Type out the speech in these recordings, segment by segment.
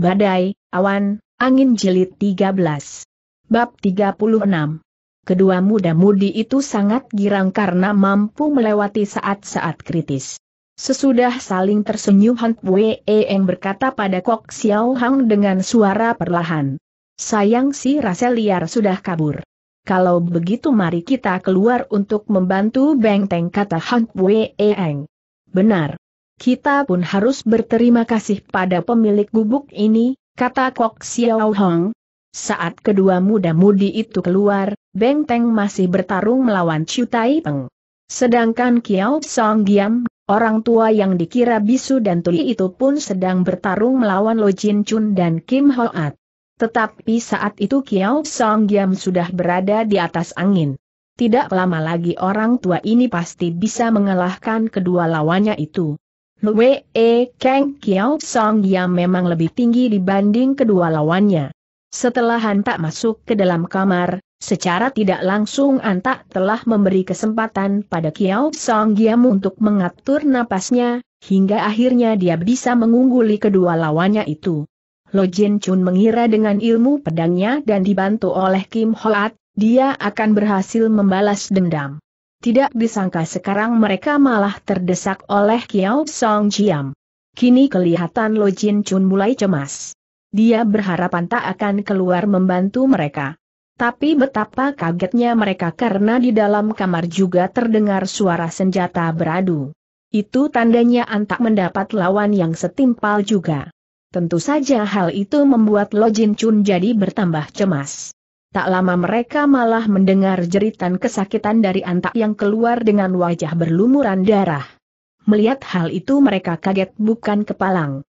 Badai, Awan, Angin Jilid 13. Bab 36. Kedua muda-mudi itu sangat girang karena mampu melewati saat-saat kritis. Sesudah saling tersenyum Han Pue yang berkata pada Kok Xiao Hang dengan suara perlahan. Sayang si rasa liar sudah kabur. Kalau begitu mari kita keluar untuk membantu Beng Teng kata Han Pue Eng. Benar, kita pun harus berterima kasih pada pemilik gubuk ini, kata Kok Xiao Hong. Saat kedua muda-mudi itu keluar, Beng Teng masih bertarung melawan Chiu Tai Peng. Sedangkan Kiao Song Giam, orang tua yang dikira bisu dan tuli itu pun sedang bertarung melawan Lo Jin Chun dan Kim Hoat. Tetapi saat itu Kiao Song Giam sudah berada di atas angin. Tidak lama lagi orang tua ini pasti bisa mengalahkan kedua lawannya itu. Lue e Kang Kiao Song yang memang lebih tinggi dibanding kedua lawannya. Setelah Antak masuk ke dalam kamar, secara tidak langsung Antak telah memberi kesempatan pada Kiao Song Giam untuk mengatur napasnya, hingga akhirnya dia bisa mengungguli kedua lawannya itu. Lo Jin Chun mengira dengan ilmu pedangnya dan dibantu oleh Kim Hoat, dia akan berhasil membalas dendam. Tidak disangka sekarang mereka malah terdesak oleh Kiao Song Jiam. Kini kelihatan Lo Jin Chun mulai cemas. Dia berharap tak akan keluar membantu mereka. Tapi betapa kagetnya mereka karena di dalam kamar juga terdengar suara senjata beradu. Itu tandanya Antak mendapat lawan yang setimpal juga. Tentu saja hal itu membuat Lo Jin Chun jadi bertambah cemas. Tak lama mereka malah mendengar jeritan kesakitan dari antak yang keluar dengan wajah berlumuran darah. Melihat hal itu mereka kaget bukan kepalang.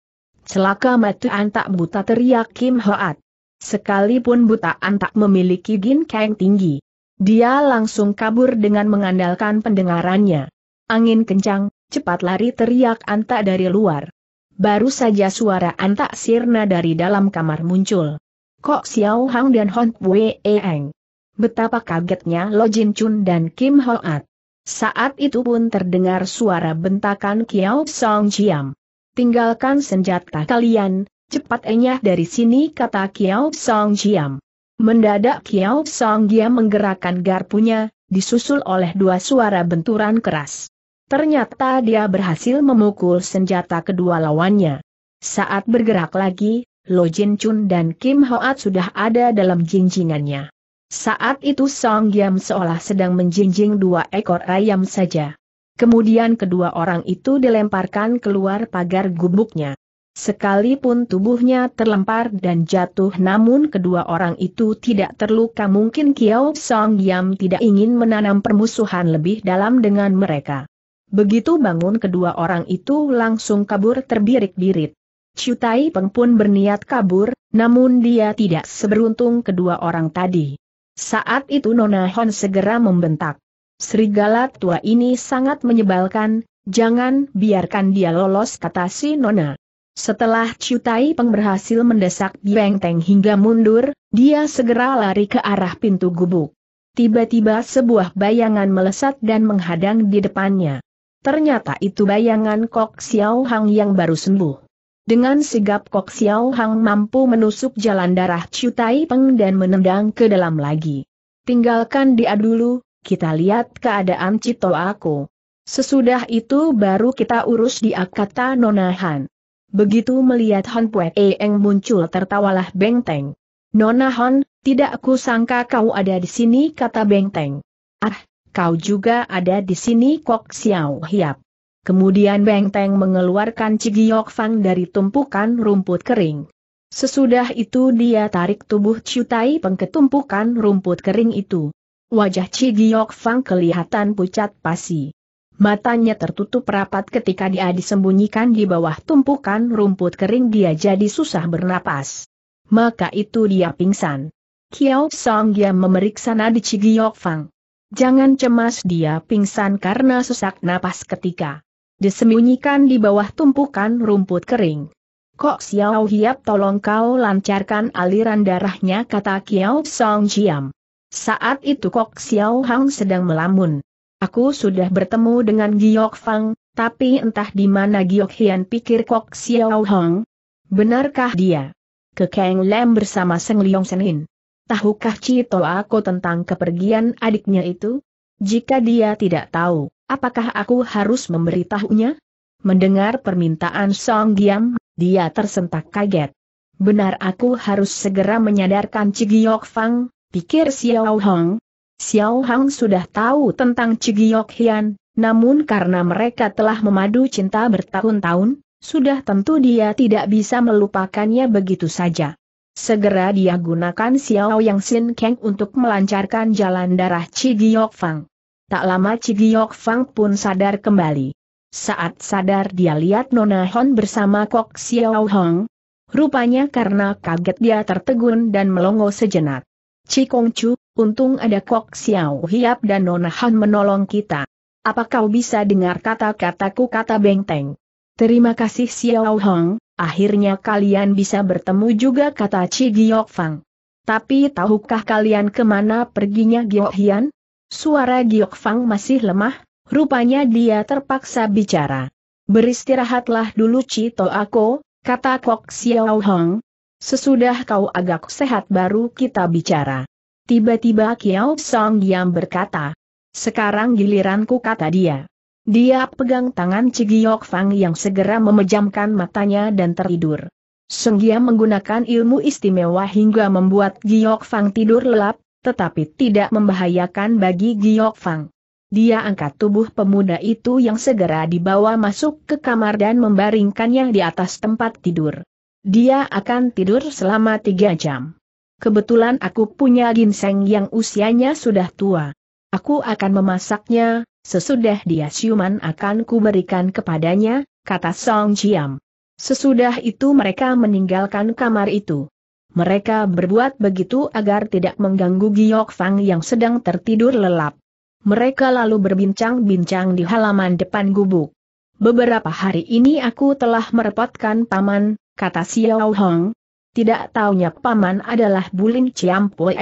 Celaka mati antak buta teriak Kim Hoat. Sekalipun buta antak memiliki gin keng tinggi. Dia langsung kabur dengan mengandalkan pendengarannya. Angin kencang, cepat lari teriak antak dari luar. Baru saja suara antak sirna dari dalam kamar muncul. Kok Xiao Hang dan Hon Wei Eng. Betapa kagetnya Lo Jin Chun dan Kim Hoat. Saat itu pun terdengar suara bentakan Kiao Song Jiam. Tinggalkan senjata kalian, cepat enyah dari sini kata Kiao Song Jiam. Mendadak Kiao Song Jiam menggerakkan garpunya, disusul oleh dua suara benturan keras. Ternyata dia berhasil memukul senjata kedua lawannya. Saat bergerak lagi, Lo Jin Chun dan Kim Hoat sudah ada dalam jinjingannya. Saat itu Song Giam seolah sedang menjinjing dua ekor ayam saja. Kemudian kedua orang itu dilemparkan keluar pagar gubuknya. Sekalipun tubuhnya terlempar dan jatuh namun kedua orang itu tidak terluka mungkin Kiao Song Giam tidak ingin menanam permusuhan lebih dalam dengan mereka. Begitu bangun kedua orang itu langsung kabur terbirik-birit. Tai Peng pun berniat kabur, namun dia tidak seberuntung kedua orang tadi. Saat itu Nona Hon segera membentak. Serigala tua ini sangat menyebalkan, jangan biarkan dia lolos kata si Nona. Setelah Tai Peng berhasil mendesak Beng Teng hingga mundur, dia segera lari ke arah pintu gubuk. Tiba-tiba sebuah bayangan melesat dan menghadang di depannya. Ternyata itu bayangan Kok Xiao Hang yang baru sembuh. Dengan sigap Kok Xiao Hang mampu menusuk jalan darah Chiu Tai Peng dan menendang ke dalam lagi. Tinggalkan dia dulu, kita lihat keadaan Cito aku. Sesudah itu baru kita urus dia kata Nona Han. Begitu melihat Han Pue Eeng muncul tertawalah Teng. Nona Han, tidak ku sangka kau ada di sini kata Beng Teng. Ah, kau juga ada di sini Kok Xiao Hiap. Kemudian Beng Teng mengeluarkan Cigiok Fang dari tumpukan rumput kering. Sesudah itu dia tarik tubuh Ciutai Peng ke tumpukan rumput kering itu. Wajah Cigiok Fang kelihatan pucat pasi. Matanya tertutup rapat ketika dia disembunyikan di bawah tumpukan rumput kering dia jadi susah bernapas. Maka itu dia pingsan. Kiao Song dia memeriksa nadi Cigiok Fang. Jangan cemas dia pingsan karena sesak napas ketika disembunyikan di bawah tumpukan rumput kering. Kok Xiao Hiap tolong kau lancarkan aliran darahnya kata Kiao Song Jiam. Saat itu Kok Xiao Hang sedang melamun. Aku sudah bertemu dengan Giok Fang, tapi entah di mana Giok Hian pikir Kok Xiao Hang. Benarkah dia? Ke Kang Lam bersama Seng Leong Senin. Tahukah Cito aku tentang kepergian adiknya itu? Jika dia tidak tahu, Apakah aku harus memberitahunya? Mendengar permintaan Song Giam, dia tersentak kaget. Benar aku harus segera menyadarkan Cigiok Fang, pikir Xiao Hong. Xiao Hong sudah tahu tentang Cigiok Hian, namun karena mereka telah memadu cinta bertahun-tahun, sudah tentu dia tidak bisa melupakannya begitu saja. Segera dia gunakan Xiao Yang Sin Kang untuk melancarkan jalan darah Cigiok Fang. Tak lama Cigiok Fang pun sadar kembali. Saat sadar dia lihat Nona Hon bersama Kok Xiao Hong. Rupanya karena kaget dia tertegun dan melongo sejenak. Cikong Chu, untung ada Kok Xiao Hiap dan Nona Hon menolong kita. Apa kau bisa dengar kata-kataku kata Bengteng? Terima kasih Xiao Hong, akhirnya kalian bisa bertemu juga kata Cigiok Fang. Tapi tahukah kalian kemana perginya Gio Hian? Suara Giok Fang masih lemah, rupanya dia terpaksa bicara. Beristirahatlah dulu Cito Ako, kata Kok Xiao Hong. Sesudah kau agak sehat baru kita bicara. Tiba-tiba Kiao Song yang berkata. Sekarang giliranku kata dia. Dia pegang tangan Cigiok Fang yang segera memejamkan matanya dan tertidur. Senggia menggunakan ilmu istimewa hingga membuat Giok Fang tidur lelap, tetapi tidak membahayakan bagi Giok Fang. Dia angkat tubuh pemuda itu yang segera dibawa masuk ke kamar dan membaringkannya di atas tempat tidur. Dia akan tidur selama tiga jam. Kebetulan aku punya ginseng yang usianya sudah tua. Aku akan memasaknya, sesudah dia siuman akan kuberikan kepadanya, kata Song Jiam. Sesudah itu mereka meninggalkan kamar itu. Mereka berbuat begitu agar tidak mengganggu Giok Fang yang sedang tertidur lelap. Mereka lalu berbincang-bincang di halaman depan gubuk. Beberapa hari ini aku telah merepotkan paman, kata Xiao Hong. Tidak taunya paman adalah Bulim Pue.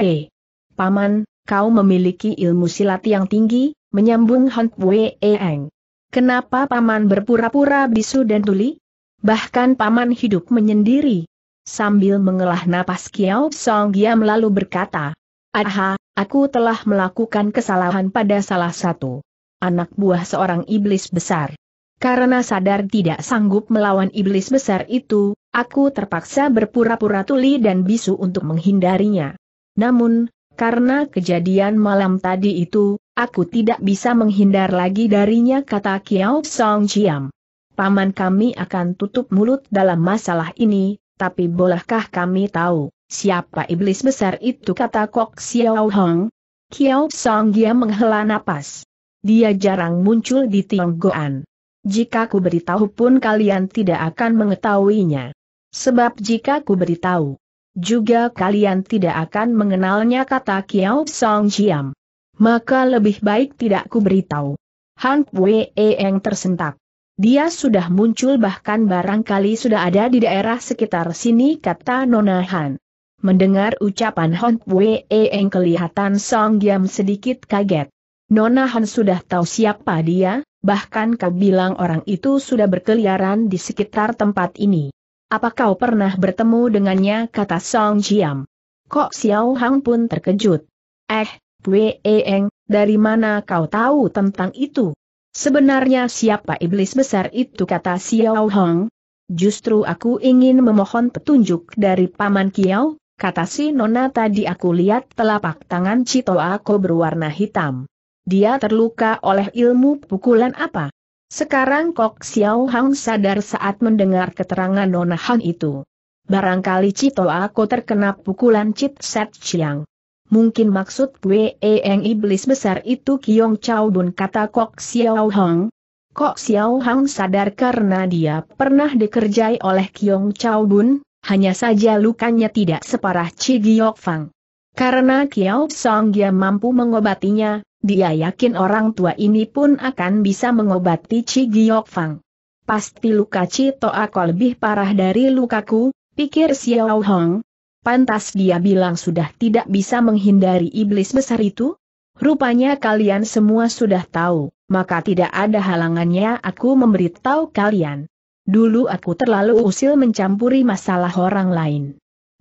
Paman, kau memiliki ilmu silat yang tinggi, menyambung Han Pue Eng. Kenapa paman berpura-pura bisu dan tuli? Bahkan paman hidup menyendiri, Sambil mengelah napas Kiao Song Giam lalu berkata, Aha, aku telah melakukan kesalahan pada salah satu anak buah seorang iblis besar. Karena sadar tidak sanggup melawan iblis besar itu, aku terpaksa berpura-pura tuli dan bisu untuk menghindarinya. Namun, karena kejadian malam tadi itu, aku tidak bisa menghindar lagi darinya kata Kiao Song Jiam. Paman kami akan tutup mulut dalam masalah ini, tapi bolehkah kami tahu, siapa iblis besar itu kata Kok Xiao Hong? Kiao Song Gia menghela napas. Dia jarang muncul di Tionggoan. Jika ku beritahu pun kalian tidak akan mengetahuinya. Sebab jika ku beritahu, juga kalian tidak akan mengenalnya kata Kiao Song Jiam. Maka lebih baik tidak ku beritahu. Han Pue Eng tersentak. Dia sudah muncul bahkan barangkali sudah ada di daerah sekitar sini kata Nona Han. Mendengar ucapan Hon Wee Eng kelihatan Song Giam sedikit kaget. Nona Han sudah tahu siapa dia, bahkan kau bilang orang itu sudah berkeliaran di sekitar tempat ini. Apa kau pernah bertemu dengannya kata Song Giam. Kok Xiao Hang pun terkejut. Eh, Wee Eng, dari mana kau tahu tentang itu? Sebenarnya siapa iblis besar itu kata Xiao Hong? Justru aku ingin memohon petunjuk dari Paman Kiao, kata si Nona tadi aku lihat telapak tangan Cito aku berwarna hitam. Dia terluka oleh ilmu pukulan apa? Sekarang Kok Xiao Hong sadar saat mendengar keterangan Nona Hong itu. Barangkali Cito aku terkena pukulan Cid Set Chiang. Mungkin maksud gue Eng iblis besar itu Kiong Chao Bun kata Kok Xiao Hong. Kok Xiao Hong sadar karena dia pernah dikerjai oleh Kiong Chao Bun, hanya saja lukanya tidak separah Chi Giok Fang. Karena Kiao Song dia mampu mengobatinya, dia yakin orang tua ini pun akan bisa mengobati Chi Giok Fang. Pasti luka Chi Toako lebih parah dari lukaku, pikir Xiao Hong, Pantas dia bilang sudah tidak bisa menghindari iblis besar itu? Rupanya kalian semua sudah tahu, maka tidak ada halangannya aku memberitahu kalian. Dulu aku terlalu usil mencampuri masalah orang lain.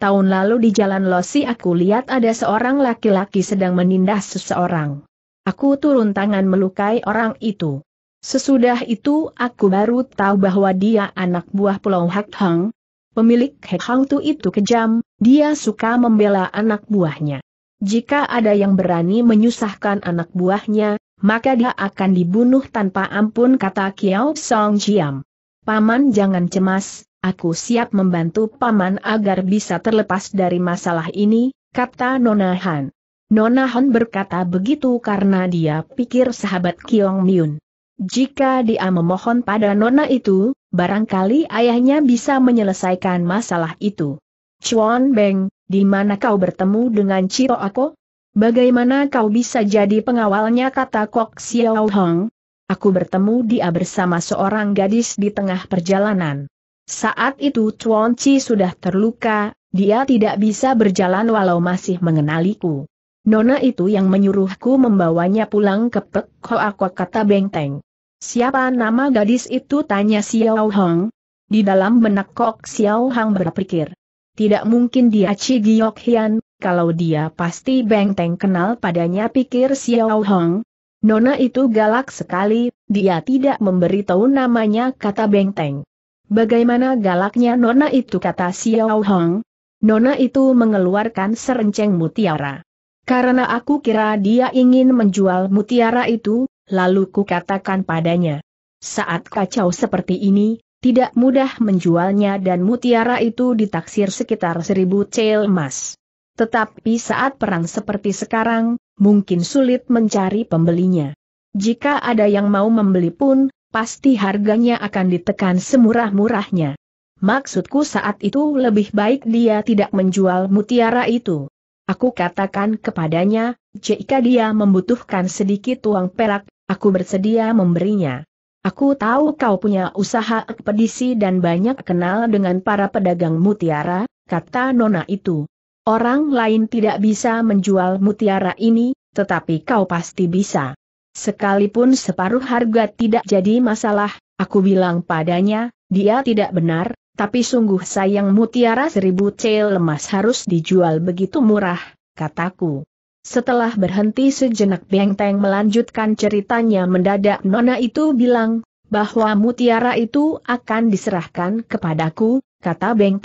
Tahun lalu di Jalan Losi aku lihat ada seorang laki-laki sedang menindas seseorang. Aku turun tangan melukai orang itu. Sesudah itu aku baru tahu bahwa dia anak buah Pulau Hak Hang. Pemilik Hak Hang tu itu kejam, dia suka membela anak buahnya. Jika ada yang berani menyusahkan anak buahnya, maka dia akan dibunuh tanpa ampun kata Kiao Song Jiam. Paman jangan cemas, aku siap membantu Paman agar bisa terlepas dari masalah ini, kata Nona Han. Nona Han berkata begitu karena dia pikir sahabat Kiong Myun. Jika dia memohon pada Nona itu, barangkali ayahnya bisa menyelesaikan masalah itu. Chuan Beng, di mana kau bertemu dengan Chio Ako? Bagaimana kau bisa jadi pengawalnya kata Kok Xiao Hong? Aku bertemu dia bersama seorang gadis di tengah perjalanan. Saat itu Chuan Chi sudah terluka, dia tidak bisa berjalan walau masih mengenaliku. Nona itu yang menyuruhku membawanya pulang ke Pek aku kata Beng Teng. Siapa nama gadis itu tanya Xiao Hong? Di dalam benak Kok Xiao Hang berpikir. Tidak mungkin dia Chi Giok Hian, kalau dia pasti benteng kenal padanya pikir Xiao Hong. Nona itu galak sekali, dia tidak memberitahu namanya kata benteng. Bagaimana galaknya Nona itu kata Xiao Hong. Nona itu mengeluarkan serenceng mutiara. Karena aku kira dia ingin menjual mutiara itu, lalu kukatakan padanya. Saat kacau seperti ini, tidak mudah menjualnya dan mutiara itu ditaksir sekitar seribu cel emas. Tetapi saat perang seperti sekarang, mungkin sulit mencari pembelinya. Jika ada yang mau membeli pun, pasti harganya akan ditekan semurah-murahnya. Maksudku saat itu lebih baik dia tidak menjual mutiara itu. Aku katakan kepadanya, jika dia membutuhkan sedikit uang perak, aku bersedia memberinya. Aku tahu kau punya usaha ekspedisi dan banyak kenal dengan para pedagang mutiara, kata Nona itu. Orang lain tidak bisa menjual mutiara ini, tetapi kau pasti bisa. Sekalipun separuh harga tidak jadi masalah, aku bilang padanya, dia tidak benar, tapi sungguh sayang mutiara seribu cel lemas harus dijual begitu murah, kataku. Setelah berhenti sejenak Beng melanjutkan ceritanya mendadak Nona itu bilang, bahwa mutiara itu akan diserahkan kepadaku, kata Beng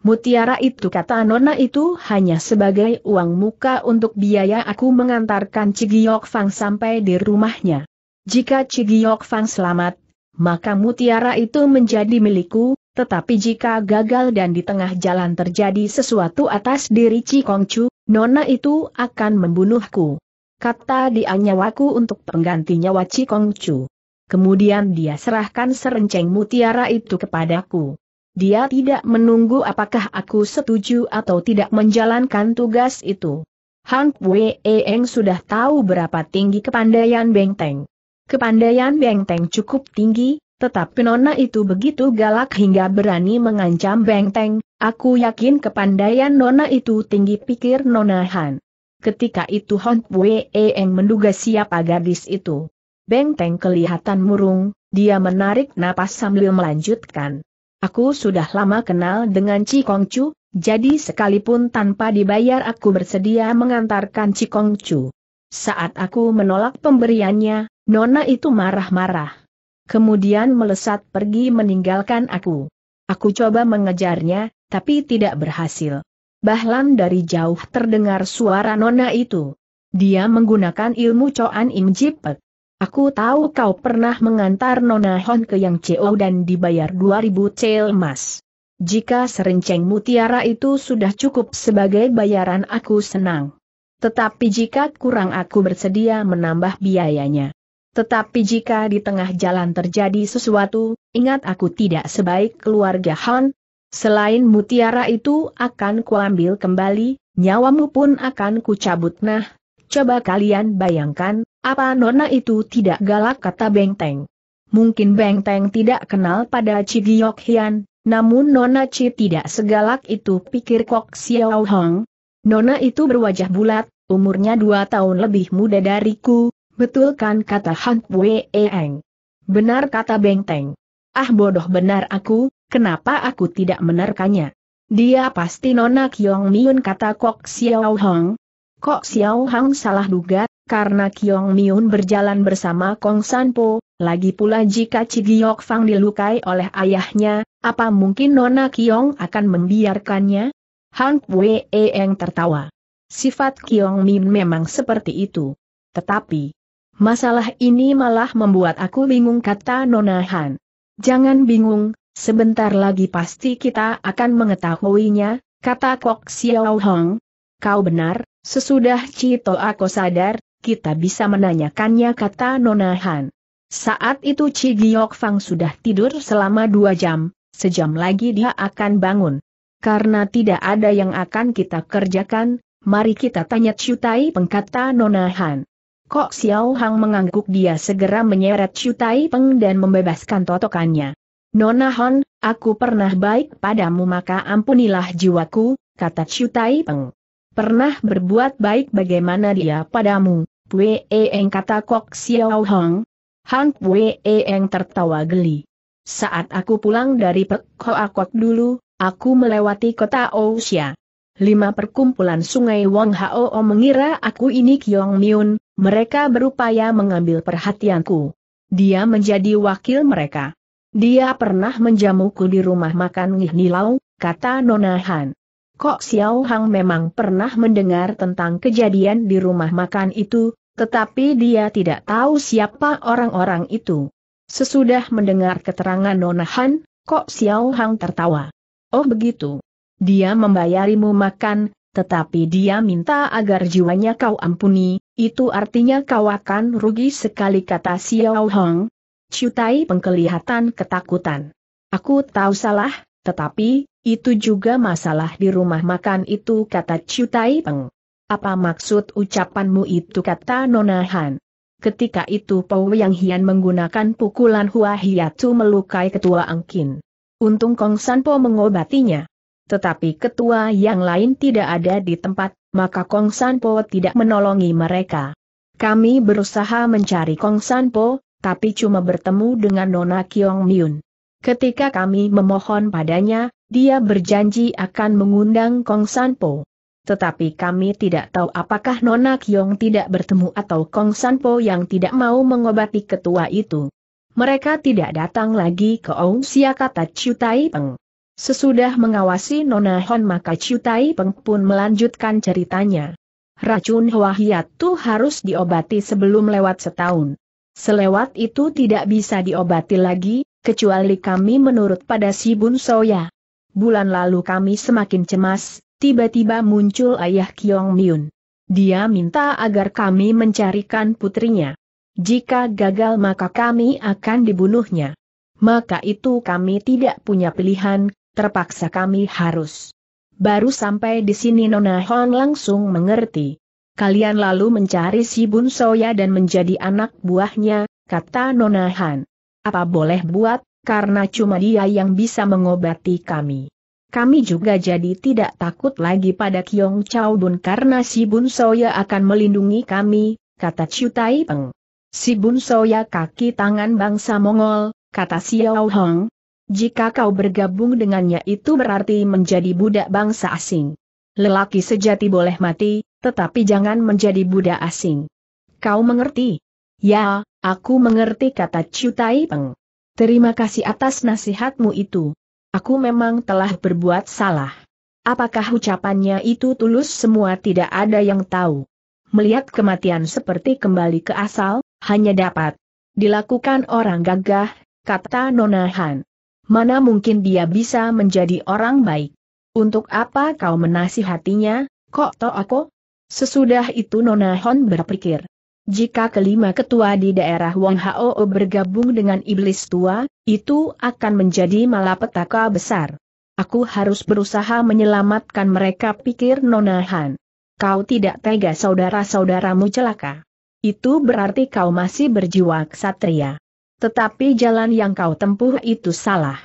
Mutiara itu kata Nona itu hanya sebagai uang muka untuk biaya aku mengantarkan Cigiok Fang sampai di rumahnya. Jika Cigiok Fang selamat, maka mutiara itu menjadi milikku, tetapi jika gagal dan di tengah jalan terjadi sesuatu atas diri Cikongcu, Nona itu akan membunuhku. Kata dia nyawaku untuk pengganti nyawa Cikongcu. Kemudian dia serahkan serenceng mutiara itu kepadaku. Dia tidak menunggu apakah aku setuju atau tidak menjalankan tugas itu. Hang Wei Eng sudah tahu berapa tinggi kepandaian Teng. Kepandaian Teng cukup tinggi, tetapi nona itu begitu galak hingga berani mengancam benteng, aku yakin kepandaian nona itu tinggi pikir nona Han. Ketika itu Hon Pue Eng menduga siapa gadis itu. Benteng kelihatan murung, dia menarik napas sambil melanjutkan. Aku sudah lama kenal dengan Cikong Chu, jadi sekalipun tanpa dibayar aku bersedia mengantarkan Cikong Chu. Saat aku menolak pemberiannya, Nona itu marah-marah kemudian melesat pergi meninggalkan aku. Aku coba mengejarnya, tapi tidak berhasil. Bahlan dari jauh terdengar suara nona itu. Dia menggunakan ilmu Coan Im Jipek. Aku tahu kau pernah mengantar nona Hon ke Yang CO dan dibayar 2000 cel emas. Jika serenceng mutiara itu sudah cukup sebagai bayaran aku senang. Tetapi jika kurang aku bersedia menambah biayanya. Tetapi jika di tengah jalan terjadi sesuatu, ingat aku tidak sebaik keluarga Han. Selain mutiara itu akan kuambil kembali, nyawamu pun akan kucabut nah. Coba kalian bayangkan, apa nona itu tidak galak kata Bengteng. Mungkin Bengteng tidak kenal pada Cigiok Hian, namun Nona Ci tidak segalak itu pikir Kok Xiao Hong. Nona itu berwajah bulat, umurnya dua tahun lebih muda dariku, Betul kan kata Han Wei Eng? Benar kata Bengteng. Ah bodoh benar aku, kenapa aku tidak menerkanya? Dia pasti Nona Kiong Miun kata Kok Xiao Hong. Kok Xiao Hong salah duga, karena Kiong Miun berjalan bersama Kong Sanpo, lagi pula jika Cigiok Fang dilukai oleh ayahnya, apa mungkin Nona Kiong akan membiarkannya? Hang Wei Eng tertawa. Sifat Kiong Min memang seperti itu. Tetapi, Masalah ini malah membuat aku bingung kata Nona Han. Jangan bingung, sebentar lagi pasti kita akan mengetahuinya, kata Kok Xiao Hong. Kau benar, sesudah Cito aku sadar, kita bisa menanyakannya kata Nona Han. Saat itu Chi Giok Fang sudah tidur selama dua jam, sejam lagi dia akan bangun. Karena tidak ada yang akan kita kerjakan, mari kita tanya Chutai pengkata Nona Han. Kok Xiao Hang mengangguk dia segera menyeret Chu Tai Peng dan membebaskan totokannya. Nona Hon, aku pernah baik padamu maka ampunilah jiwaku, kata Chu Tai Peng. Pernah berbuat baik bagaimana dia padamu, Pue e Eng kata Kok Xiao Hang. Han Pue e Eng tertawa geli. Saat aku pulang dari Pek Hoa Kok dulu, aku melewati kota Ousia lima perkumpulan sungai Wang Hao mengira aku ini Kiong Miun, mereka berupaya mengambil perhatianku. Dia menjadi wakil mereka. Dia pernah menjamuku di rumah makan Ngih Nilau, kata Nona Han. Kok Xiao Hang memang pernah mendengar tentang kejadian di rumah makan itu, tetapi dia tidak tahu siapa orang-orang itu. Sesudah mendengar keterangan Nona Han, Kok Xiao Hang tertawa. Oh begitu. Dia membayarimu makan, tetapi dia minta agar jiwanya kau ampuni, itu artinya kau akan rugi sekali kata Xiao Hong. Cutai pengkelihatan ketakutan. Aku tahu salah, tetapi, itu juga masalah di rumah makan itu kata Cutai Peng. Apa maksud ucapanmu itu kata Nona Han? Ketika itu Pau Yang Hian menggunakan pukulan Hua Hiatu melukai ketua Angkin. Untung Kong Sanpo mengobatinya tetapi ketua yang lain tidak ada di tempat, maka Kong Sanpo tidak menolongi mereka. Kami berusaha mencari Kong Sanpo, tapi cuma bertemu dengan Nona Kiong Myun. Ketika kami memohon padanya, dia berjanji akan mengundang Kong Sanpo. Tetapi kami tidak tahu apakah Nona Kiong tidak bertemu atau Kong Sanpo yang tidak mau mengobati ketua itu. Mereka tidak datang lagi ke Ong Siakata Chu Peng. Sesudah mengawasi Nona Hon maka Cutai Peng pun melanjutkan ceritanya. Racun Hwa tu harus diobati sebelum lewat setahun. Selewat itu tidak bisa diobati lagi, kecuali kami menurut pada si Bun Soya. Bulan lalu kami semakin cemas, tiba-tiba muncul ayah Kiong Myun. Dia minta agar kami mencarikan putrinya. Jika gagal maka kami akan dibunuhnya. Maka itu kami tidak punya pilihan, terpaksa kami harus. Baru sampai di sini Nona Hon langsung mengerti. Kalian lalu mencari si Bun Soya dan menjadi anak buahnya, kata Nona Han. Apa boleh buat, karena cuma dia yang bisa mengobati kami. Kami juga jadi tidak takut lagi pada Kiong Chao Bun karena si Bun Soya akan melindungi kami, kata Chu Tai Peng. Si Bun Soya kaki tangan bangsa Mongol, kata Xiao Hong, jika kau bergabung dengannya itu berarti menjadi budak bangsa asing. Lelaki sejati boleh mati, tetapi jangan menjadi budak asing. Kau mengerti? Ya, aku mengerti kata Tai Peng. Terima kasih atas nasihatmu itu. Aku memang telah berbuat salah. Apakah ucapannya itu tulus semua tidak ada yang tahu. Melihat kematian seperti kembali ke asal, hanya dapat dilakukan orang gagah, kata Nona Han. Mana mungkin dia bisa menjadi orang baik? Untuk apa kau menasihatinya, kok to aku? Sesudah itu Nona Hon berpikir. Jika kelima ketua di daerah Wong Hao bergabung dengan iblis tua, itu akan menjadi malapetaka besar. Aku harus berusaha menyelamatkan mereka pikir Nona Han. Kau tidak tega saudara-saudaramu celaka. Itu berarti kau masih berjiwa ksatria. Tetapi jalan yang kau tempuh itu salah.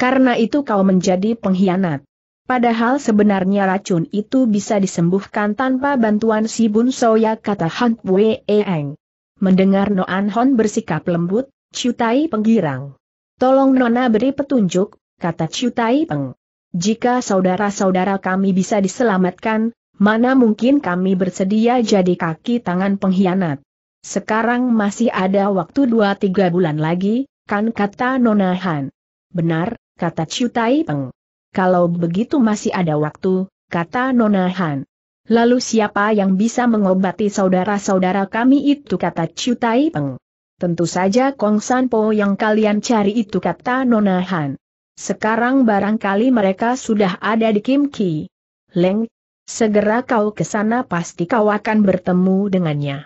Karena itu kau menjadi pengkhianat. Padahal sebenarnya racun itu bisa disembuhkan tanpa bantuan si Bun Soya kata Han Wei Eng. Mendengar Noan Hon bersikap lembut, Ciutai penggirang. Tolong Nona beri petunjuk, kata Ciutai Peng. Jika saudara-saudara kami bisa diselamatkan, mana mungkin kami bersedia jadi kaki tangan pengkhianat. Sekarang masih ada waktu dua tiga bulan lagi, kan kata Nona Han. Benar, kata Chiu Tai Peng. Kalau begitu masih ada waktu, kata Nona Han. Lalu siapa yang bisa mengobati saudara-saudara kami itu kata Chiu Tai Peng. Tentu saja Kong San Po yang kalian cari itu kata Nona Han. Sekarang barangkali mereka sudah ada di Kim Ki. Leng, segera kau ke sana pasti kau akan bertemu dengannya.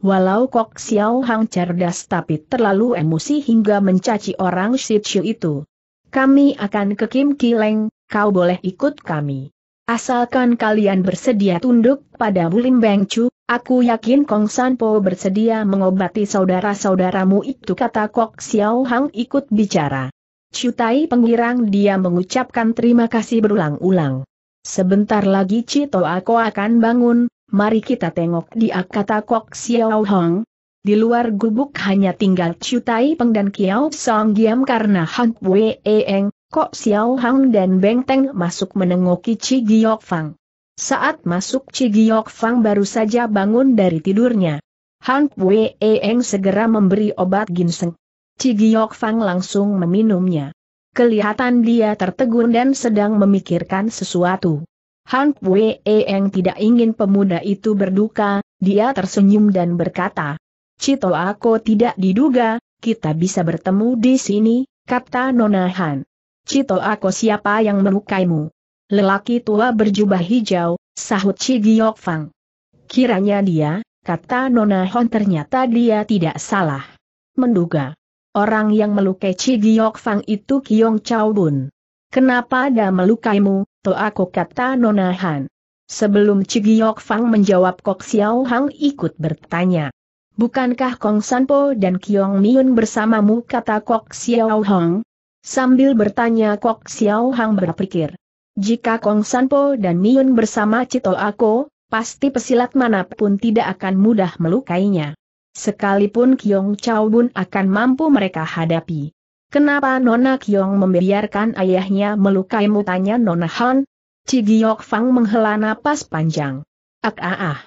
Walau Kok Xiao Hang cerdas tapi terlalu emosi hingga mencaci orang Sitsu itu. Kami akan ke Kim Kileng, kau boleh ikut kami. Asalkan kalian bersedia tunduk pada Bulim Beng Chu, aku yakin Kong San Po bersedia mengobati saudara-saudaramu itu kata Kok Xiao Hang ikut bicara. Chu Tai pengirang dia mengucapkan terima kasih berulang-ulang. Sebentar lagi Cito aku akan bangun, mari kita tengok dia kata Kok Xiao Hong. Di luar gubuk hanya tinggal Chu Tai Peng dan Kiao Song Giam karena Han Wei Eng, Kok Xiao Hang dan Beng Teng masuk menengoki Chi Giok Fang. Saat masuk Chi Giok Fang baru saja bangun dari tidurnya. Han Wei Eng segera memberi obat ginseng. Chi Giok Fang langsung meminumnya. Kelihatan dia tertegun dan sedang memikirkan sesuatu. Han Wei Eng tidak ingin pemuda itu berduka, dia tersenyum dan berkata, Cito aku tidak diduga, kita bisa bertemu di sini, kata Nona Han. Cito aku siapa yang melukaimu? Lelaki tua berjubah hijau, sahut Chi Giok Fang. Kiranya dia, kata Nona Han ternyata dia tidak salah. Menduga. Orang yang melukai Chi Giok Fang itu Kiong Chao Bun. Kenapa ada melukaimu, To aku kata Nona Han. Sebelum Cigiok Fang menjawab Kok Xiao Hang ikut bertanya. Bukankah Kong Sanpo dan Kiong Miun bersamamu kata Kok Xiao Hang? Sambil bertanya Kok Xiao Hang berpikir. Jika Kong Sanpo dan Miun bersama Cito Ako, pasti pesilat manapun tidak akan mudah melukainya. Sekalipun Kiong Chao Bun akan mampu mereka hadapi. Kenapa Nona Kiong membiarkan ayahnya melukai tanya Nona Han? Cigiok Fang menghela napas panjang. Ak ah, ah ah.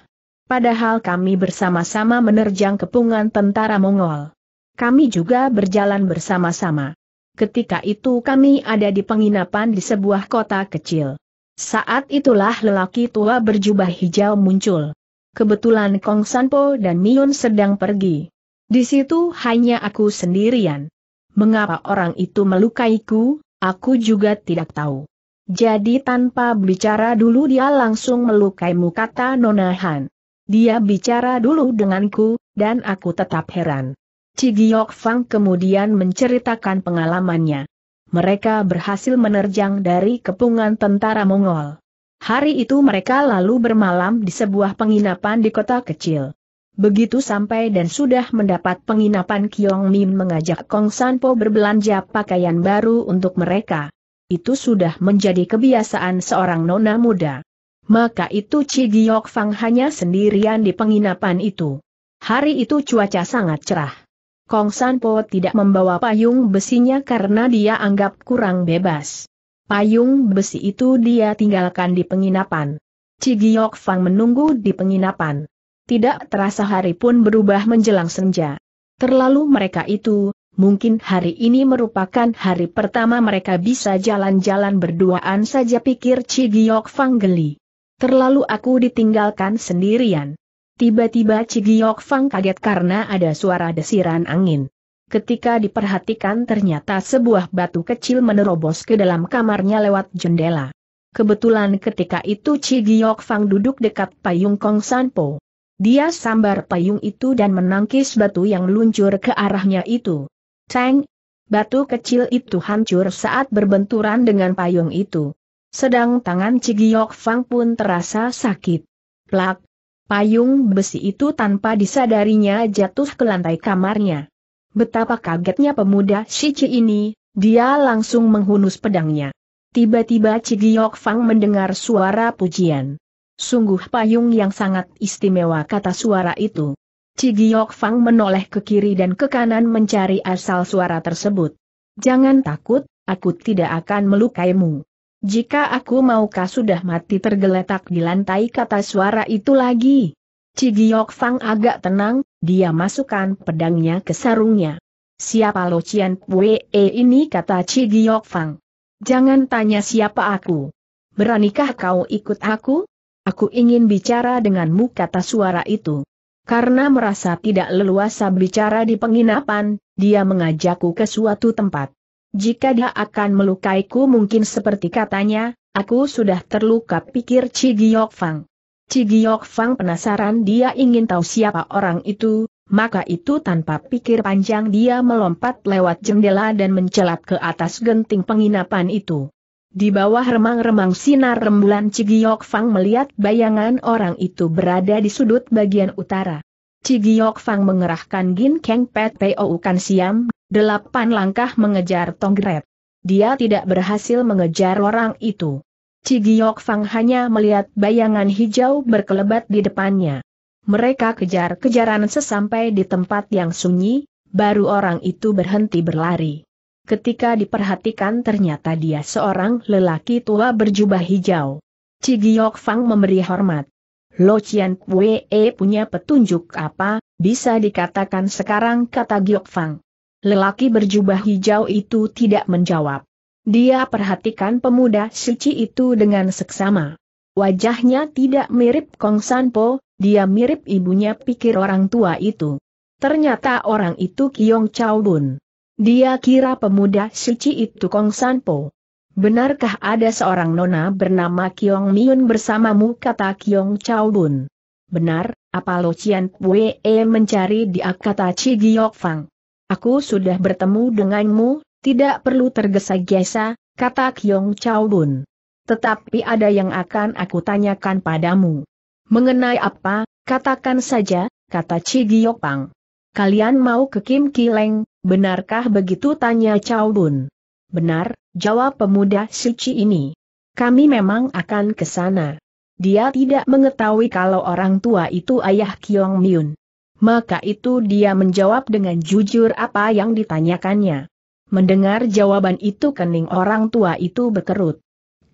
Padahal kami bersama-sama menerjang kepungan tentara Mongol. Kami juga berjalan bersama-sama. Ketika itu kami ada di penginapan di sebuah kota kecil. Saat itulah lelaki tua berjubah hijau muncul. Kebetulan Kong Sanpo dan Miun sedang pergi. Di situ hanya aku sendirian. Mengapa orang itu melukaiku, aku juga tidak tahu. Jadi tanpa bicara dulu dia langsung melukaimu kata Nona Han. Dia bicara dulu denganku, dan aku tetap heran. Cigiok Fang kemudian menceritakan pengalamannya. Mereka berhasil menerjang dari kepungan tentara Mongol. Hari itu mereka lalu bermalam di sebuah penginapan di kota kecil. Begitu sampai dan sudah mendapat penginapan Kiong Min mengajak Kong San Po berbelanja pakaian baru untuk mereka. Itu sudah menjadi kebiasaan seorang nona muda. Maka itu Chi Giok Fang hanya sendirian di penginapan itu. Hari itu cuaca sangat cerah. Kong San Po tidak membawa payung besinya karena dia anggap kurang bebas. Payung besi itu dia tinggalkan di penginapan. Ci Giok Fang menunggu di penginapan. Tidak terasa hari pun berubah menjelang senja. Terlalu mereka itu, mungkin hari ini merupakan hari pertama mereka bisa jalan-jalan berduaan saja pikir Cigiok Fang geli. Terlalu aku ditinggalkan sendirian. Tiba-tiba Cigiok Fang kaget karena ada suara desiran angin. Ketika diperhatikan ternyata sebuah batu kecil menerobos ke dalam kamarnya lewat jendela. Kebetulan ketika itu Cigiok Fang duduk dekat payung Kong Sanpo. Dia sambar payung itu dan menangkis batu yang luncur ke arahnya itu. Ceng! Batu kecil itu hancur saat berbenturan dengan payung itu. Sedang tangan Cigiok Fang pun terasa sakit. Plak! Payung besi itu tanpa disadarinya jatuh ke lantai kamarnya. Betapa kagetnya pemuda Shichi ini, dia langsung menghunus pedangnya. Tiba-tiba Cigiok Fang mendengar suara pujian. Sungguh payung yang sangat istimewa kata suara itu. Cigiok Fang menoleh ke kiri dan ke kanan mencari asal suara tersebut. Jangan takut, aku tidak akan melukaimu. Jika aku mau kau sudah mati tergeletak di lantai kata suara itu lagi. Cigiok Fang agak tenang, dia masukkan pedangnya ke sarungnya. Siapa Lo Cian Pue ini kata Cigiok Fang. Jangan tanya siapa aku. Beranikah kau ikut aku? Aku ingin bicara denganmu kata suara itu. Karena merasa tidak leluasa bicara di penginapan, dia mengajakku ke suatu tempat. Jika dia akan melukaiku mungkin seperti katanya, aku sudah terluka pikir Cigiok Fang. Cigiok Fang penasaran dia ingin tahu siapa orang itu, maka itu tanpa pikir panjang dia melompat lewat jendela dan mencelat ke atas genting penginapan itu. Di bawah remang-remang sinar rembulan Cigiok Fang melihat bayangan orang itu berada di sudut bagian utara. Cigiok Fang mengerahkan Gin Keng Pet po Kan Siam, delapan langkah mengejar Tonggret. Dia tidak berhasil mengejar orang itu. Cigiok Fang hanya melihat bayangan hijau berkelebat di depannya. Mereka kejar-kejaran sesampai di tempat yang sunyi, baru orang itu berhenti berlari. Ketika diperhatikan ternyata dia seorang lelaki tua berjubah hijau. Cigiok Fang memberi hormat. Lo Chian Wee punya petunjuk apa, bisa dikatakan sekarang kata Giok Fang. Lelaki berjubah hijau itu tidak menjawab. Dia perhatikan pemuda suci itu dengan seksama. Wajahnya tidak mirip Kong San Po, dia mirip ibunya pikir orang tua itu. Ternyata orang itu Kiong Chao Bun. Dia kira pemuda suci itu Kong Sanpo. Benarkah ada seorang nona bernama Kiong Miun bersamamu kata Kiong Chao Bun? Benar, apa Lo Cian Pue mencari dia kata Chi Giok Fang. Aku sudah bertemu denganmu, tidak perlu tergesa-gesa, kata Kiong Chao Bun. Tetapi ada yang akan aku tanyakan padamu. Mengenai apa, katakan saja, kata Chi Giok Fang. Kalian mau ke Kim Kileng, benarkah begitu tanya Chow Bun? Benar, jawab pemuda suci ini. Kami memang akan ke sana. Dia tidak mengetahui kalau orang tua itu ayah Kyong Myun. Maka itu dia menjawab dengan jujur apa yang ditanyakannya. Mendengar jawaban itu kening orang tua itu berkerut.